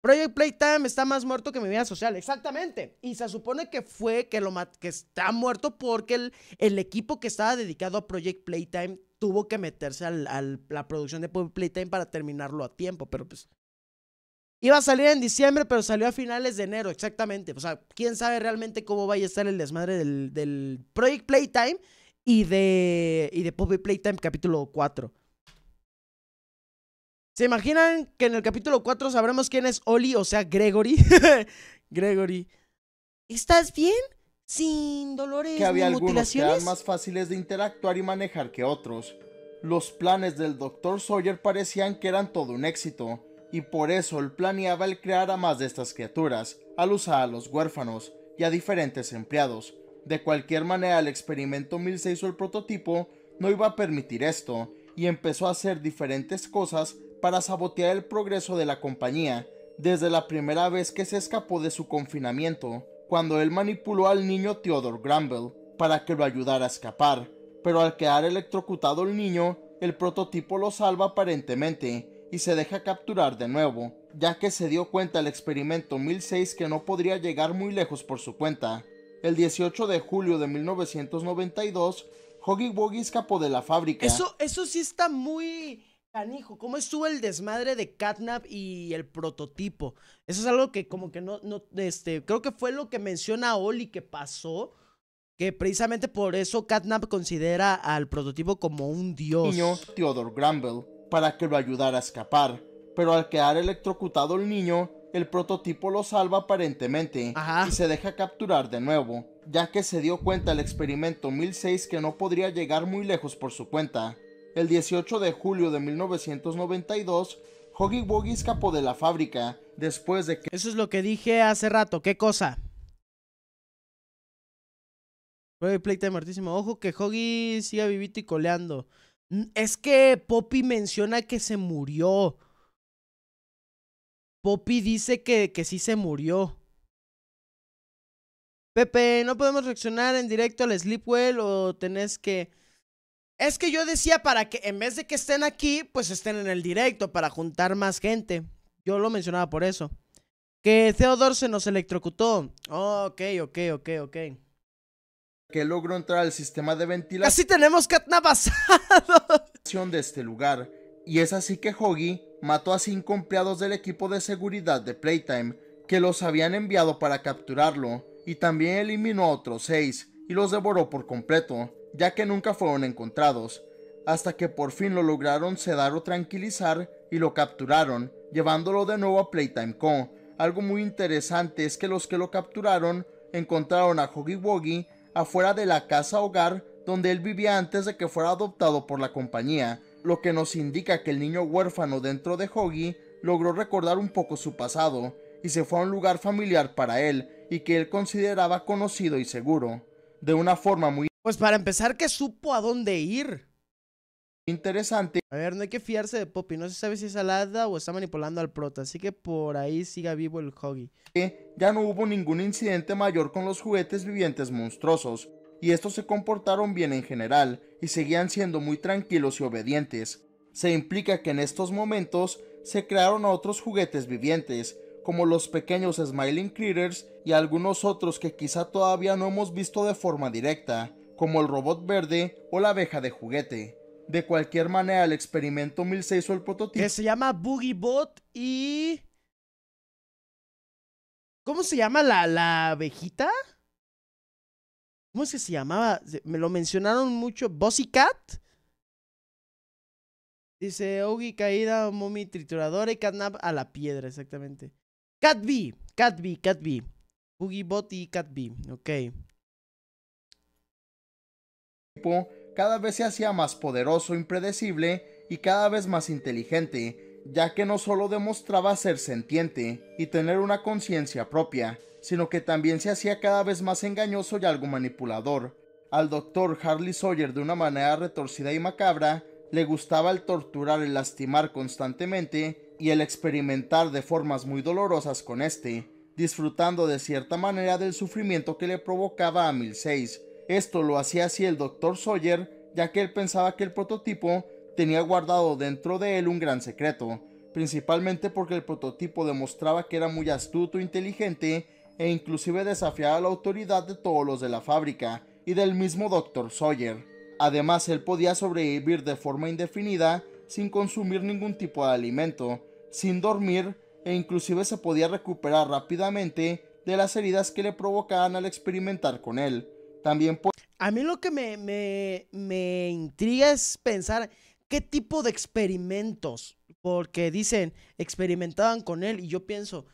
Project Playtime está más muerto que mi vida social. Exactamente. Y se supone que fue que, lo que está muerto porque el, equipo que estaba dedicado a Project Playtime tuvo que meterse a la producción de Project Playtime para terminarlo a tiempo. Pero pues. Iba a salir en diciembre, pero salió a finales de enero, exactamente. O sea, quién sabe realmente cómo vaya a estar el desmadre del, del Project Playtime y de, y de Poppy Playtime capítulo 4. ¿Se imaginan que en el capítulo 4 sabremos quién es Oli, o sea, Gregory? Gregory. ¿Estás bien? Sin dolores que había ni Algunos que eran más fáciles de interactuar y manejar que otros. Los planes del Dr. Sawyer parecían que eran todo un éxito, y por eso él planeaba el crear a más de estas criaturas, al usar a los huérfanos y a diferentes empleados. De cualquier manera, el experimento 1006 o el prototipo no iba a permitir esto, y empezó a hacer diferentes cosas para sabotear el progreso de la compañía desde la primera vez que se escapó de su confinamiento, cuando él manipuló al niño Theodore Granville para que lo ayudara a escapar, pero al quedar electrocutado el niño, el prototipo lo salva aparentemente y se deja capturar de nuevo, ya que se dio cuenta el experimento 1006 que no podría llegar muy lejos por su cuenta. El 18 de julio de 1992, Hoggy Woggy escapó de la fábrica. Eso, eso sí está muy Canijo, ¿cómo estuvo el desmadre de Catnap y el prototipo? Eso es algo que como que no, no, este, creo que fue lo que menciona Oli que pasó, que precisamente por eso Catnap considera al prototipo como un dios. Niño Theodore Grumble, para que lo ayudara a escapar, pero al quedar electrocutado el niño, el prototipo lo salva aparentemente y se deja capturar de nuevo, ya que se dio cuenta el experimento 1006 que no podría llegar muy lejos por su cuenta. El 18 de julio de 1992, Hoggy Woggy escapó de la fábrica después de que... Eso es lo que dije hace rato, ¿qué cosa? Fue playtime martísimo. Ojo que Hoggy siga vivito y coleando. Es que Poppy menciona que se murió. Poppy dice que, que sí se murió. Pepe, no podemos reaccionar en directo al Sleepwell o tenés que... Es que yo decía para que en vez de que estén aquí, pues estén en el directo para juntar más gente. Yo lo mencionaba por eso. Que Theodore se nos electrocutó. ok, ok, ok, ok. Que logró entrar al sistema de ventilación. Así tenemos Katna de este lugar. Y es así que Hoggy mató a cinco empleados del equipo de seguridad de Playtime que los habían enviado para capturarlo. Y también eliminó a otros seis y los devoró por completo ya que nunca fueron encontrados, hasta que por fin lo lograron sedar o tranquilizar y lo capturaron, llevándolo de nuevo a Playtime Co. Algo muy interesante es que los que lo capturaron encontraron a Hoggy Wuggy afuera de la casa hogar donde él vivía antes de que fuera adoptado por la compañía, lo que nos indica que el niño huérfano dentro de Hoggy logró recordar un poco su pasado y se fue a un lugar familiar para él y que él consideraba conocido y seguro. De una forma muy pues para empezar, que supo a dónde ir. Interesante. A ver, no hay que fiarse de Poppy. No se sabe si es alada o está manipulando al prota. Así que por ahí siga vivo el Hoggy. Eh, ya no hubo ningún incidente mayor con los juguetes vivientes monstruosos. Y estos se comportaron bien en general. Y seguían siendo muy tranquilos y obedientes. Se implica que en estos momentos se crearon otros juguetes vivientes. Como los pequeños Smiling Critters y algunos otros que quizá todavía no hemos visto de forma directa como el robot verde o la abeja de juguete. De cualquier manera, el experimento 1006 o el prototipo... Que se llama Boogie Bot y... ¿Cómo se llama la, la abejita? ¿Cómo es que se llamaba? Me lo mencionaron mucho. ¿Bossy Cat? Dice Ogi caída, mommy trituradora y catnap a la piedra, exactamente. catby catby catby Boogie Bot y catby ok cada vez se hacía más poderoso, impredecible y cada vez más inteligente, ya que no solo demostraba ser sentiente y tener una conciencia propia, sino que también se hacía cada vez más engañoso y algo manipulador. Al doctor Harley Sawyer de una manera retorcida y macabra, le gustaba el torturar y lastimar constantemente y el experimentar de formas muy dolorosas con este, disfrutando de cierta manera del sufrimiento que le provocaba a 6. Esto lo hacía así el Dr. Sawyer, ya que él pensaba que el prototipo tenía guardado dentro de él un gran secreto, principalmente porque el prototipo demostraba que era muy astuto, inteligente e inclusive desafiaba la autoridad de todos los de la fábrica y del mismo Dr. Sawyer. Además, él podía sobrevivir de forma indefinida sin consumir ningún tipo de alimento, sin dormir e inclusive se podía recuperar rápidamente de las heridas que le provocaban al experimentar con él. También A mí lo que me, me, intriga es pensar qué tipo de experimentos, porque dicen, experimentaban con él y yo pienso,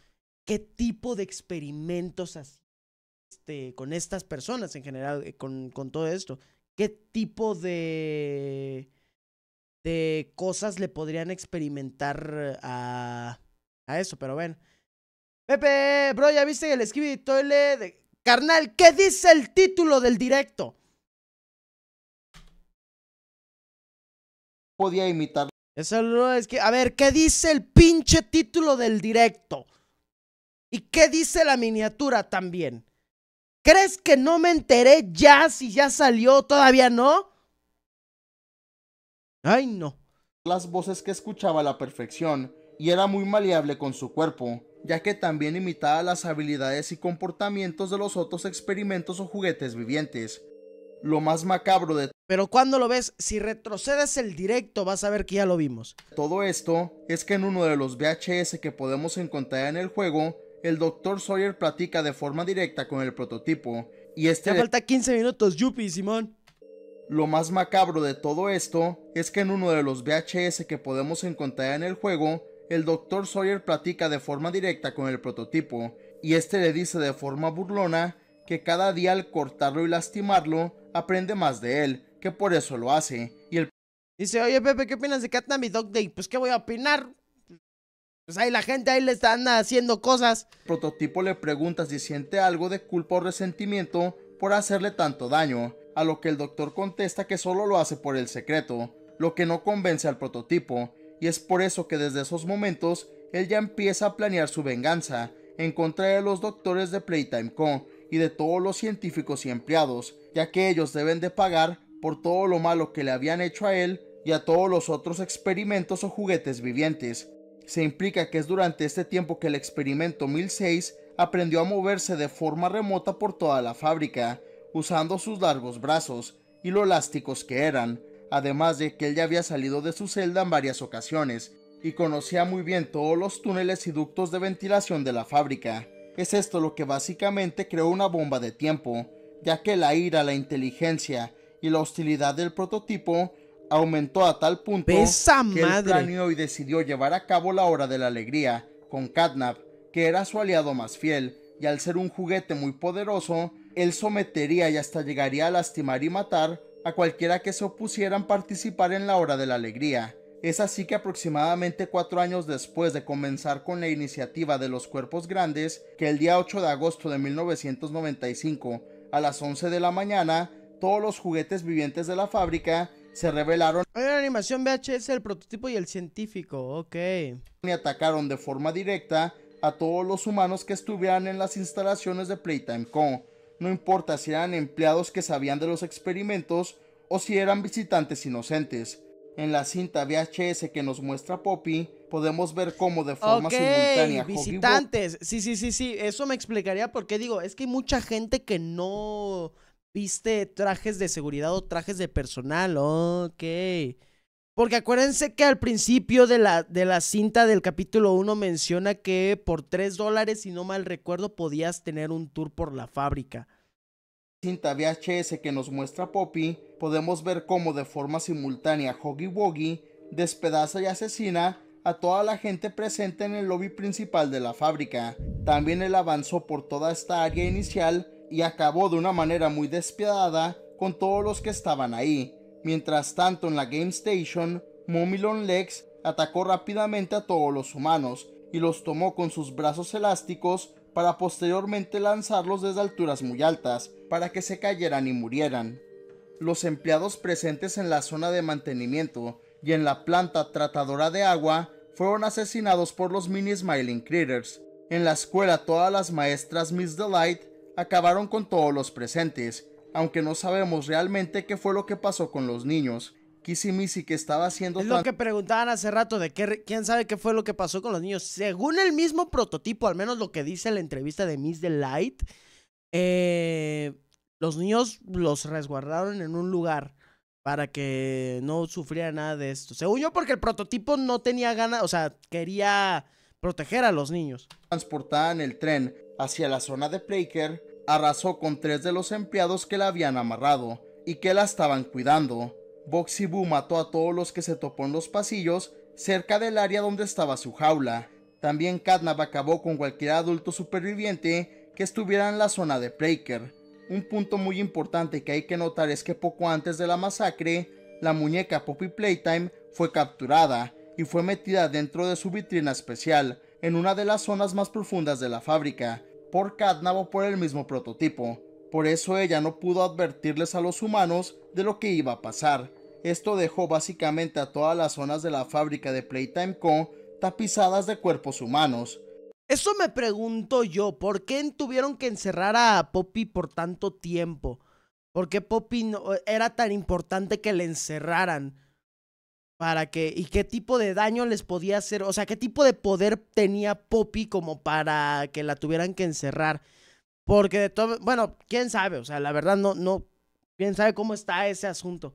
¿qué tipo de experimentos este, con estas personas en general, eh, con, con todo esto? ¿Qué tipo de de cosas le podrían experimentar a, a eso, pero ven Pepe, bro, ¿ya viste el Skibidi Toilet? Carnal, ¿qué dice el título del directo? Podía imitar. Eso es que. A ver, ¿qué dice el pinche título del directo? ¿Y qué dice la miniatura también? ¿Crees que no me enteré ya si ya salió? ¿Todavía no? Ay, no. Las voces que escuchaba a la perfección y era muy maleable con su cuerpo ya que también imitaba las habilidades y comportamientos de los otros experimentos o juguetes vivientes. Lo más macabro de Pero cuando lo ves, si retrocedes el directo vas a ver que ya lo vimos. Todo esto es que en uno de los VHS que podemos encontrar en el juego, el Dr. Sawyer platica de forma directa con el prototipo y este... te falta 15 minutos, Yupi, Simón. Lo más macabro de todo esto es que en uno de los VHS que podemos encontrar en el juego, el doctor Sawyer platica de forma directa con el prototipo, y este le dice de forma burlona que cada día al cortarlo y lastimarlo, aprende más de él, que por eso lo hace. Y el dice, oye Pepe, ¿qué opinas de Katna Dog Day? Pues qué voy a opinar. Pues ahí la gente ahí le están haciendo cosas. El prototipo le pregunta si siente algo de culpa o resentimiento por hacerle tanto daño, a lo que el doctor contesta que solo lo hace por el secreto, lo que no convence al prototipo, y es por eso que desde esos momentos él ya empieza a planear su venganza en contra de los doctores de Playtime Co. y de todos los científicos y empleados, ya que ellos deben de pagar por todo lo malo que le habían hecho a él y a todos los otros experimentos o juguetes vivientes. Se implica que es durante este tiempo que el experimento 1006 aprendió a moverse de forma remota por toda la fábrica, usando sus largos brazos y lo elásticos que eran, además de que él ya había salido de su celda en varias ocasiones y conocía muy bien todos los túneles y ductos de ventilación de la fábrica. Es esto lo que básicamente creó una bomba de tiempo, ya que la ira, la inteligencia y la hostilidad del prototipo aumentó a tal punto que madre. él y decidió llevar a cabo la Hora de la Alegría con Cadnap, que era su aliado más fiel, y al ser un juguete muy poderoso, él sometería y hasta llegaría a lastimar y matar a cualquiera que se opusieran participar en la Hora de la Alegría. Es así que aproximadamente cuatro años después de comenzar con la iniciativa de los cuerpos grandes, que el día 8 de agosto de 1995, a las 11 de la mañana, todos los juguetes vivientes de la fábrica se revelaron. la animación VHS, el prototipo y el científico, ok. Y atacaron de forma directa a todos los humanos que estuvieran en las instalaciones de Playtime Co no importa si eran empleados que sabían de los experimentos o si eran visitantes inocentes. En la cinta VHS que nos muestra Poppy, podemos ver cómo de forma simultánea. Visitantes, sí, sí, sí, sí. Eso me explicaría por qué digo, es que hay mucha gente que no viste trajes de seguridad o trajes de personal. Ok. Porque acuérdense que al principio de la, de la cinta del capítulo 1 menciona que por 3 dólares, si no mal recuerdo, podías tener un tour por la fábrica. Cinta VHS que nos muestra Poppy, podemos ver cómo de forma simultánea Hoggy Woggy despedaza y asesina a toda la gente presente en el lobby principal de la fábrica. También él avanzó por toda esta área inicial y acabó de una manera muy despiadada con todos los que estaban ahí Mientras tanto, en la Game Station, Momilon Legs atacó rápidamente a todos los humanos y los tomó con sus brazos elásticos para posteriormente lanzarlos desde alturas muy altas para que se cayeran y murieran. Los empleados presentes en la zona de mantenimiento y en la planta tratadora de agua fueron asesinados por los mini Smiling Critters. En la escuela todas las maestras Miss Delight acabaron con todos los presentes aunque no sabemos realmente qué fue lo que pasó con los niños. Missy que estaba haciendo... Es lo que preguntaban hace rato de qué, quién sabe qué fue lo que pasó con los niños. Según el mismo prototipo, al menos lo que dice la entrevista de Miss Delight, eh, los niños los resguardaron en un lugar para que no sufriera nada de esto. Según yo, porque el prototipo no tenía ganas, o sea, quería proteger a los niños. Transportaban el tren hacia la zona de Playcare, arrasó con tres de los empleados que la habían amarrado y que la estaban cuidando. Boxy Boo mató a todos los que se topó en los pasillos cerca del área donde estaba su jaula. También Catnap acabó con cualquier adulto superviviente que estuviera en la zona de Breaker. Un punto muy importante que hay que notar es que poco antes de la masacre, la muñeca Poppy Playtime fue capturada y fue metida dentro de su vitrina especial, en una de las zonas más profundas de la fábrica, por Cadnavo o por el mismo prototipo. Por eso ella no pudo advertirles a los humanos de lo que iba a pasar. Esto dejó básicamente a todas las zonas de la fábrica de Playtime Co. tapizadas de cuerpos humanos. Eso me pregunto yo, ¿por qué tuvieron que encerrar a Poppy por tanto tiempo? ¿Por qué Poppy era tan importante que le encerraran? para que y qué tipo de daño les podía hacer, o sea, qué tipo de poder tenía Poppy como para que la tuvieran que encerrar. Porque de todo, bueno, quién sabe, o sea, la verdad no no quién sabe cómo está ese asunto.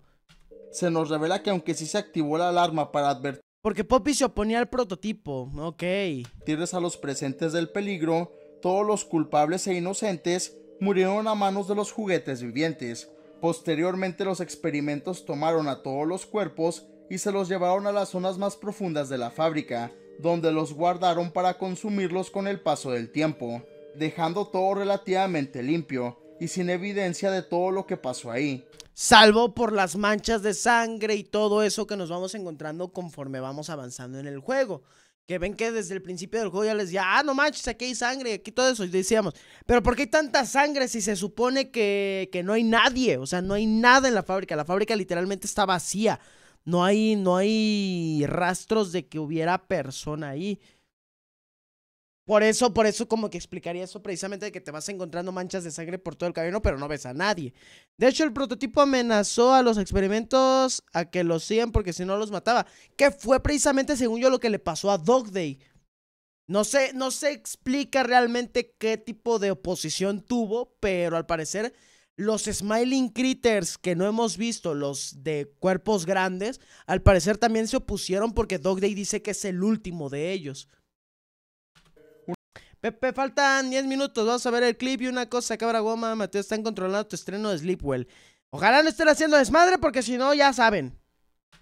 Se nos revela que aunque sí se activó la alarma para advertir porque Poppy se oponía al prototipo, ok. Tierres a los presentes del peligro, todos los culpables e inocentes murieron a manos de los juguetes vivientes. Posteriormente los experimentos tomaron a todos los cuerpos y se los llevaron a las zonas más profundas de la fábrica, donde los guardaron para consumirlos con el paso del tiempo, dejando todo relativamente limpio y sin evidencia de todo lo que pasó ahí. Salvo por las manchas de sangre y todo eso que nos vamos encontrando conforme vamos avanzando en el juego. Que ven que desde el principio del juego ya les decía, ah, no manches, aquí hay sangre, aquí todo eso, decíamos, pero ¿por qué hay tanta sangre si se supone que, que no hay nadie? O sea, no hay nada en la fábrica, la fábrica literalmente está vacía. No hay, no hay rastros de que hubiera persona ahí. Por eso, por eso como que explicaría eso precisamente de que te vas encontrando manchas de sangre por todo el camino, pero no ves a nadie. De hecho, el prototipo amenazó a los experimentos a que los sigan porque si no los mataba. Que fue precisamente, según yo, lo que le pasó a Dog Day. No sé, no se explica realmente qué tipo de oposición tuvo, pero al parecer los Smiling Critters que no hemos visto, los de cuerpos grandes, al parecer también se opusieron porque Dog Day dice que es el último de ellos. Pepe, faltan 10 minutos, vamos a ver el clip y una cosa, cabra goma, Mateo, están controlando tu estreno de Sleepwell. Ojalá no estén haciendo desmadre porque si no, ya saben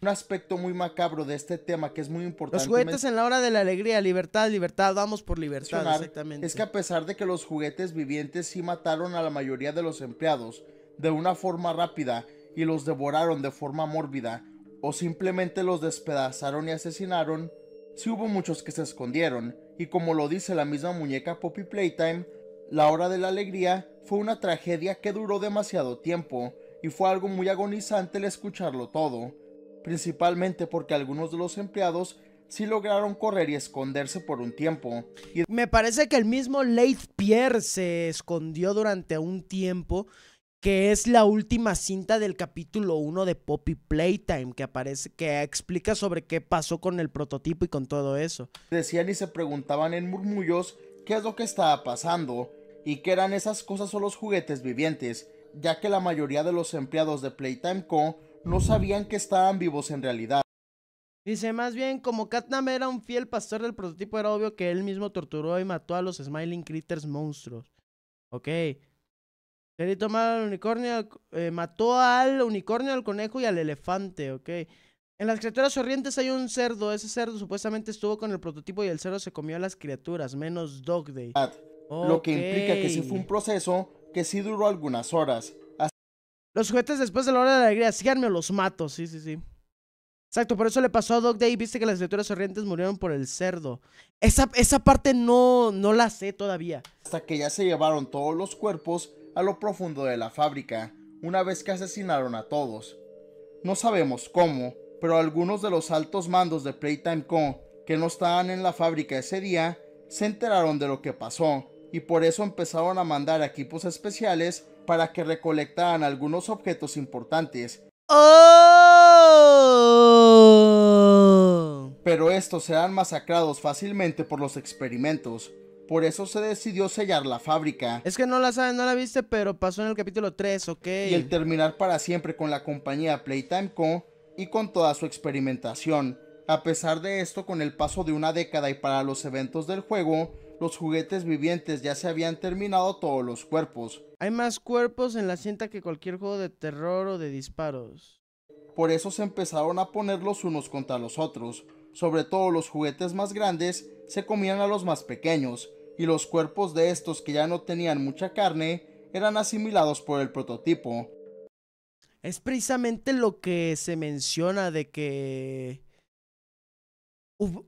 un aspecto muy macabro de este tema que es muy importante. Los juguetes en la hora de la alegría, libertad, libertad, vamos por libertad, exactamente. Es que a pesar de que los juguetes vivientes sí mataron a la mayoría de los empleados de una forma rápida y los devoraron de forma mórbida o simplemente los despedazaron y asesinaron, sí hubo muchos que se escondieron y como lo dice la misma muñeca Poppy Playtime, la hora de la alegría fue una tragedia que duró demasiado tiempo y fue algo muy agonizante el escucharlo todo principalmente porque algunos de los empleados sí lograron correr y esconderse por un tiempo. Me parece que el mismo Leith Pierre se escondió durante un tiempo, que es la última cinta del capítulo 1 de Poppy Playtime, que aparece, que explica sobre qué pasó con el prototipo y con todo eso. Decían y se preguntaban en murmullos qué es lo que estaba pasando y qué eran esas cosas o los juguetes vivientes, ya que la mayoría de los empleados de Playtime Co no sabían que estaban vivos en realidad. Dice, más bien, como Katnam era un fiel pastor del prototipo, era obvio que él mismo torturó y mató a los Smiling Critters monstruos. Ok. Quería tomar al unicornio, eh, mató al unicornio, al conejo y al elefante, ok. En las criaturas sorrientes hay un cerdo. Ese cerdo supuestamente estuvo con el prototipo y el cerdo se comió a las criaturas, menos Dog Day. Lo que implica que sí fue un proceso que sí duró algunas horas. Los juguetes después de la hora de la alegría. Síganme o los mato. Sí, sí, sí. Exacto, por eso le pasó a Dog Day. Viste que las criaturas sorrientes murieron por el cerdo. Esa, esa parte no, no la sé todavía. Hasta que ya se llevaron todos los cuerpos a lo profundo de la fábrica, una vez que asesinaron a todos. No sabemos cómo, pero algunos de los altos mandos de Playtime Co. que no estaban en la fábrica ese día, se enteraron de lo que pasó, y por eso empezaron a mandar equipos especiales para que recolectaran algunos objetos importantes. ¡Oh! Pero estos serán masacrados fácilmente por los experimentos. Por eso se decidió sellar la fábrica. Es que no la saben, no la viste, pero pasó en el capítulo 3, ok. Y el terminar para siempre con la compañía Playtime Co. y con toda su experimentación. A pesar de esto, con el paso de una década y para los eventos del juego, los juguetes vivientes ya se habían terminado todos los cuerpos. Hay más cuerpos en la cinta que cualquier juego de terror o de disparos. Por eso se empezaron a poner los unos contra los otros. Sobre todo los juguetes más grandes se comían a los más pequeños, y los cuerpos de estos que ya no tenían mucha carne eran asimilados por el prototipo. Es precisamente lo que se menciona de que...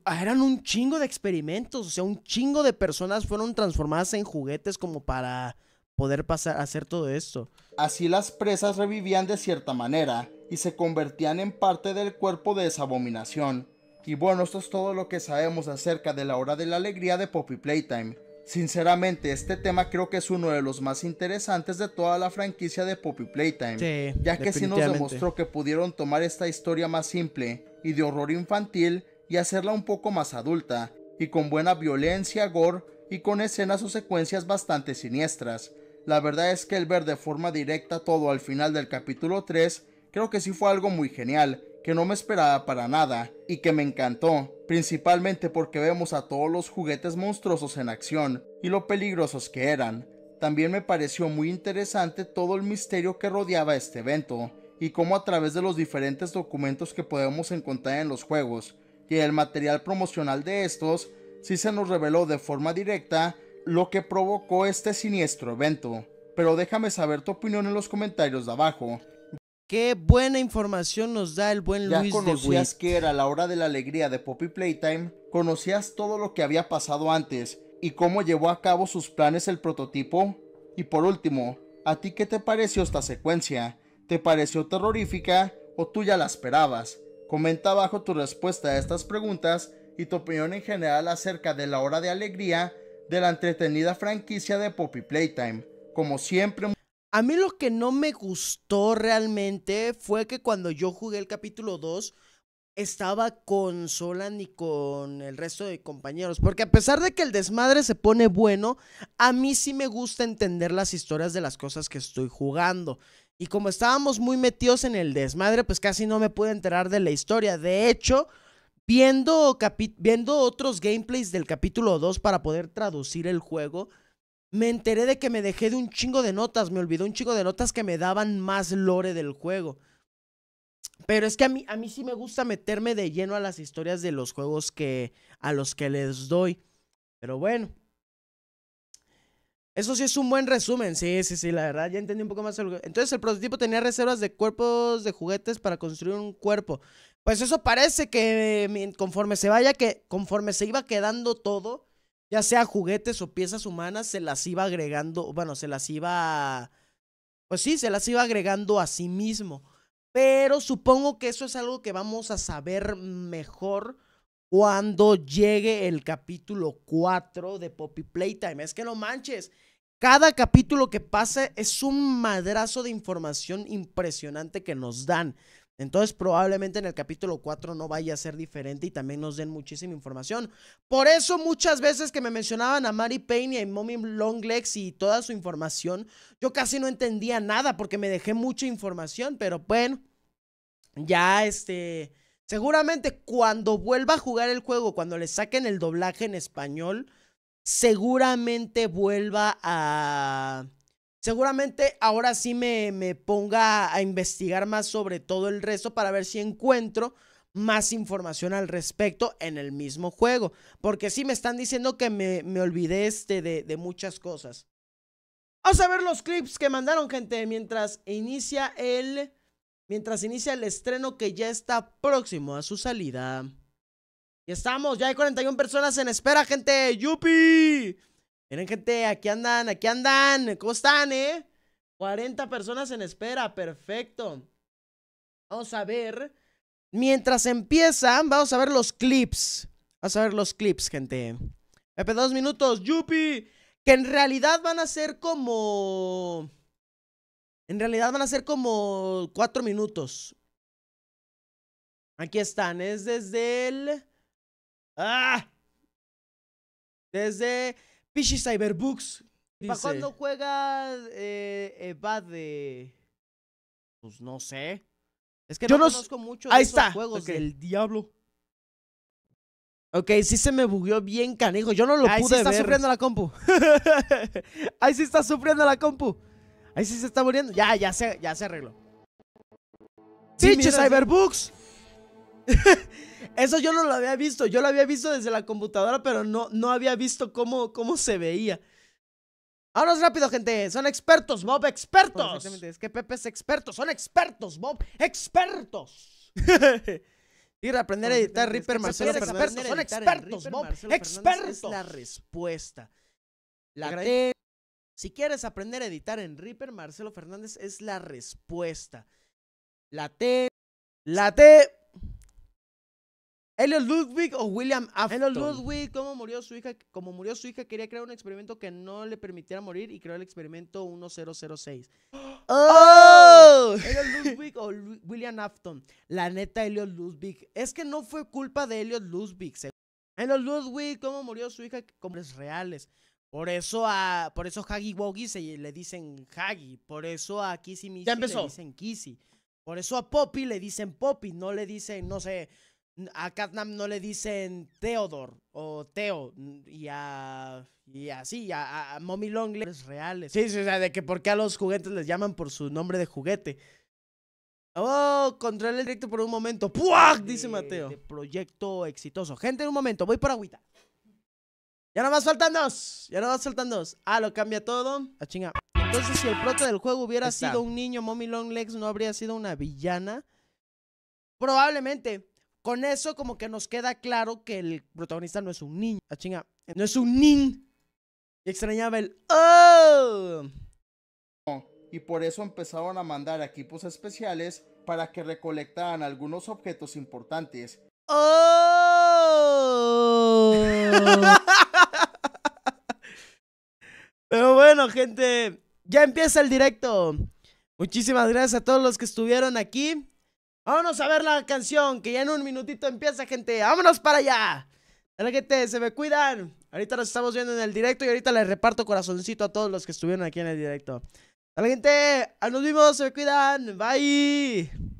Ah, eran un chingo de experimentos, o sea, un chingo de personas fueron transformadas en juguetes como para poder pasar a hacer todo esto. Así las presas revivían de cierta manera y se convertían en parte del cuerpo de esa abominación. Y bueno, esto es todo lo que sabemos acerca de la hora de la alegría de Poppy Playtime. Sinceramente, este tema creo que es uno de los más interesantes de toda la franquicia de Poppy Playtime, ya que sí nos demostró que pudieron tomar esta historia más simple y de horror infantil y hacerla un poco más adulta, y con buena violencia, gore y con escenas o secuencias bastante siniestras, la verdad es que el ver de forma directa todo al final del capítulo 3 creo que sí fue algo muy genial, que no me esperaba para nada y que me encantó, principalmente porque vemos a todos los juguetes monstruosos en acción y lo peligrosos que eran. También me pareció muy interesante todo el misterio que rodeaba este evento y cómo a través de los diferentes documentos que podemos encontrar en los juegos y el material promocional de estos, sí se nos reveló de forma directa lo que provocó este siniestro evento. Pero déjame saber tu opinión en los comentarios de abajo. Qué buena información nos da el buen ya conocías que era la hora de la alegría de Poppy Playtime, conocías todo lo que había pasado antes y cómo llevó a cabo sus planes el prototipo. Y por último, ¿a ti qué te pareció esta secuencia? ¿Te pareció terrorífica o tú ya la esperabas? Comenta abajo tu respuesta a estas preguntas y tu opinión en general acerca de la hora de alegría de la entretenida franquicia de Poppy Playtime. Como siempre... A mí lo que no me gustó realmente fue que cuando yo jugué el capítulo 2 estaba con Solan y con el resto de compañeros. Porque a pesar de que el desmadre se pone bueno, a mí sí me gusta entender las historias de las cosas que estoy jugando. Y como estábamos muy metidos en el desmadre, pues casi no me pude enterar de la historia. De hecho, viendo, viendo otros gameplays del capítulo 2 para poder traducir el juego, me enteré de que me dejé de un chingo de notas, me olvidé un chingo de notas que me daban más lore del juego. Pero es que a mí, a mí sí me gusta meterme de lleno a las historias de los juegos que, a los que les doy. Pero bueno. Eso sí es un buen resumen, sí, sí, sí, la verdad, ya entendí un poco más. El... Entonces el prototipo tenía reservas de cuerpos de juguetes para construir un cuerpo. Pues eso parece que eh, conforme se vaya, que conforme se iba quedando todo, ya sea juguetes o piezas humanas, se las iba agregando, bueno, se las iba, pues sí, se las iba agregando a sí mismo. Pero supongo que eso es algo que vamos a saber mejor cuando llegue el capítulo 4 de Poppy Playtime. Es que no manches. Cada capítulo que pasa es un madrazo de información impresionante que nos dan. Entonces probablemente en el capítulo 4 no vaya a ser diferente y también nos den muchísima información. Por eso muchas veces que me mencionaban a Mary Payne y a Mommy Longlegs y toda su información, yo casi no entendía nada porque me dejé mucha información, pero bueno, ya este... Seguramente cuando vuelva a jugar el juego, cuando le saquen el doblaje en español, seguramente vuelva a Seguramente ahora sí me, ponga a investigar más sobre todo el resto para ver si encuentro más información al respecto en el mismo juego. Porque sí me están diciendo que me, olvidé este, de, muchas cosas. Vamos a ver los clips que mandaron, gente, mientras inicia el. Mientras inicia el estreno que ya está próximo a su salida. Y estamos, ya hay 41 personas en espera, gente. ¡Yupi! Miren, gente, aquí andan, aquí andan. ¿Cómo están, eh? 40 personas en espera, perfecto. Vamos a ver. Mientras empiezan, vamos a ver los clips. Vamos a ver los clips, gente. Pepe, dos minutos, yupi. Que en realidad van a ser como... En realidad van a ser como cuatro minutos. Aquí están, es desde el... ¡Ah! Desde Pichi Cyberbooks. ¿Para cuándo juega eh, eh de.? Pues no sé. Es que no, conozco mucho Ahí juegos del diablo. Ok, sí se me bugueó bien, canijo. Yo no lo Ahí sí está sufriendo la compu. Ahí sí está sufriendo la compu. Ahí sí se está muriendo. Ya, ya se, ya se arregló. ¡Pinche Cyberbooks! Eso yo no lo había visto. Yo lo había visto desde la computadora, pero no, no había visto cómo, cómo se veía. Vámonos rápido, gente. Son expertos, Bob. Expertos. Es que Pepe es experto. Son expertos, Bob. Expertos. Ir aprender a editar Reaper Marcelo Fernández. Son expertos, Bob. Expertos. Es la respuesta. La T. Si quieres aprender a editar en Reaper, Marcelo Fernández es la respuesta. La T. La T Elliot Ludwig o William Afton. Elliot Ludwig, ¿cómo murió su hija? Como murió su hija, quería crear un experimento que no le permitiera morir y creó el experimento 1006. ¡Oh! ¡Oh! Elliot Ludwig o William Afton. La neta, Elliot Ludwig. Es que no fue culpa de Elliot Ludwig. Elliot Ludwig, ¿cómo murió su hija? Hombres reales. Por eso a por eso Haggy Woggy se le dicen Haggy, por eso a Kissy Missy le dicen Kissy. Por eso a Poppy le dicen Poppy, no le dicen, no sé, a Katnam no le dicen Teodor o Teo y a y así a, a, Mommy Long Legs reales. Sí, sí, o sea, de que por qué a los juguetes les llaman por su nombre de juguete. Oh, control directo por un momento. ¡Puac! Dice Mateo. proyecto exitoso. Gente, en un momento, voy por agüita. Ya más faltan dos. Ya más faltan dos. Ah, lo cambia todo. A ah, chinga. Entonces, si el prota del juego hubiera sido un niño, Mommy Long Legs no habría sido una villana. Probablemente. Con eso como que nos queda claro que el protagonista no es un niño. chinga, no es un nin. Y extrañaba el oh. Y por eso empezaron a mandar equipos especiales para que recolectaran algunos objetos importantes. ¡Oh! Pero bueno, gente, ya empieza el directo. Muchísimas gracias a todos los que estuvieron aquí. Vámonos a ver la canción, que ya en un minutito empieza, gente. ¡Vámonos para allá! Dale, gente, se me cuidan. Ahorita nos estamos viendo en el directo y ahorita les reparto corazoncito a todos los que estuvieron aquí en el directo. Dale, gente, nos vimos, se me cuidan. Bye.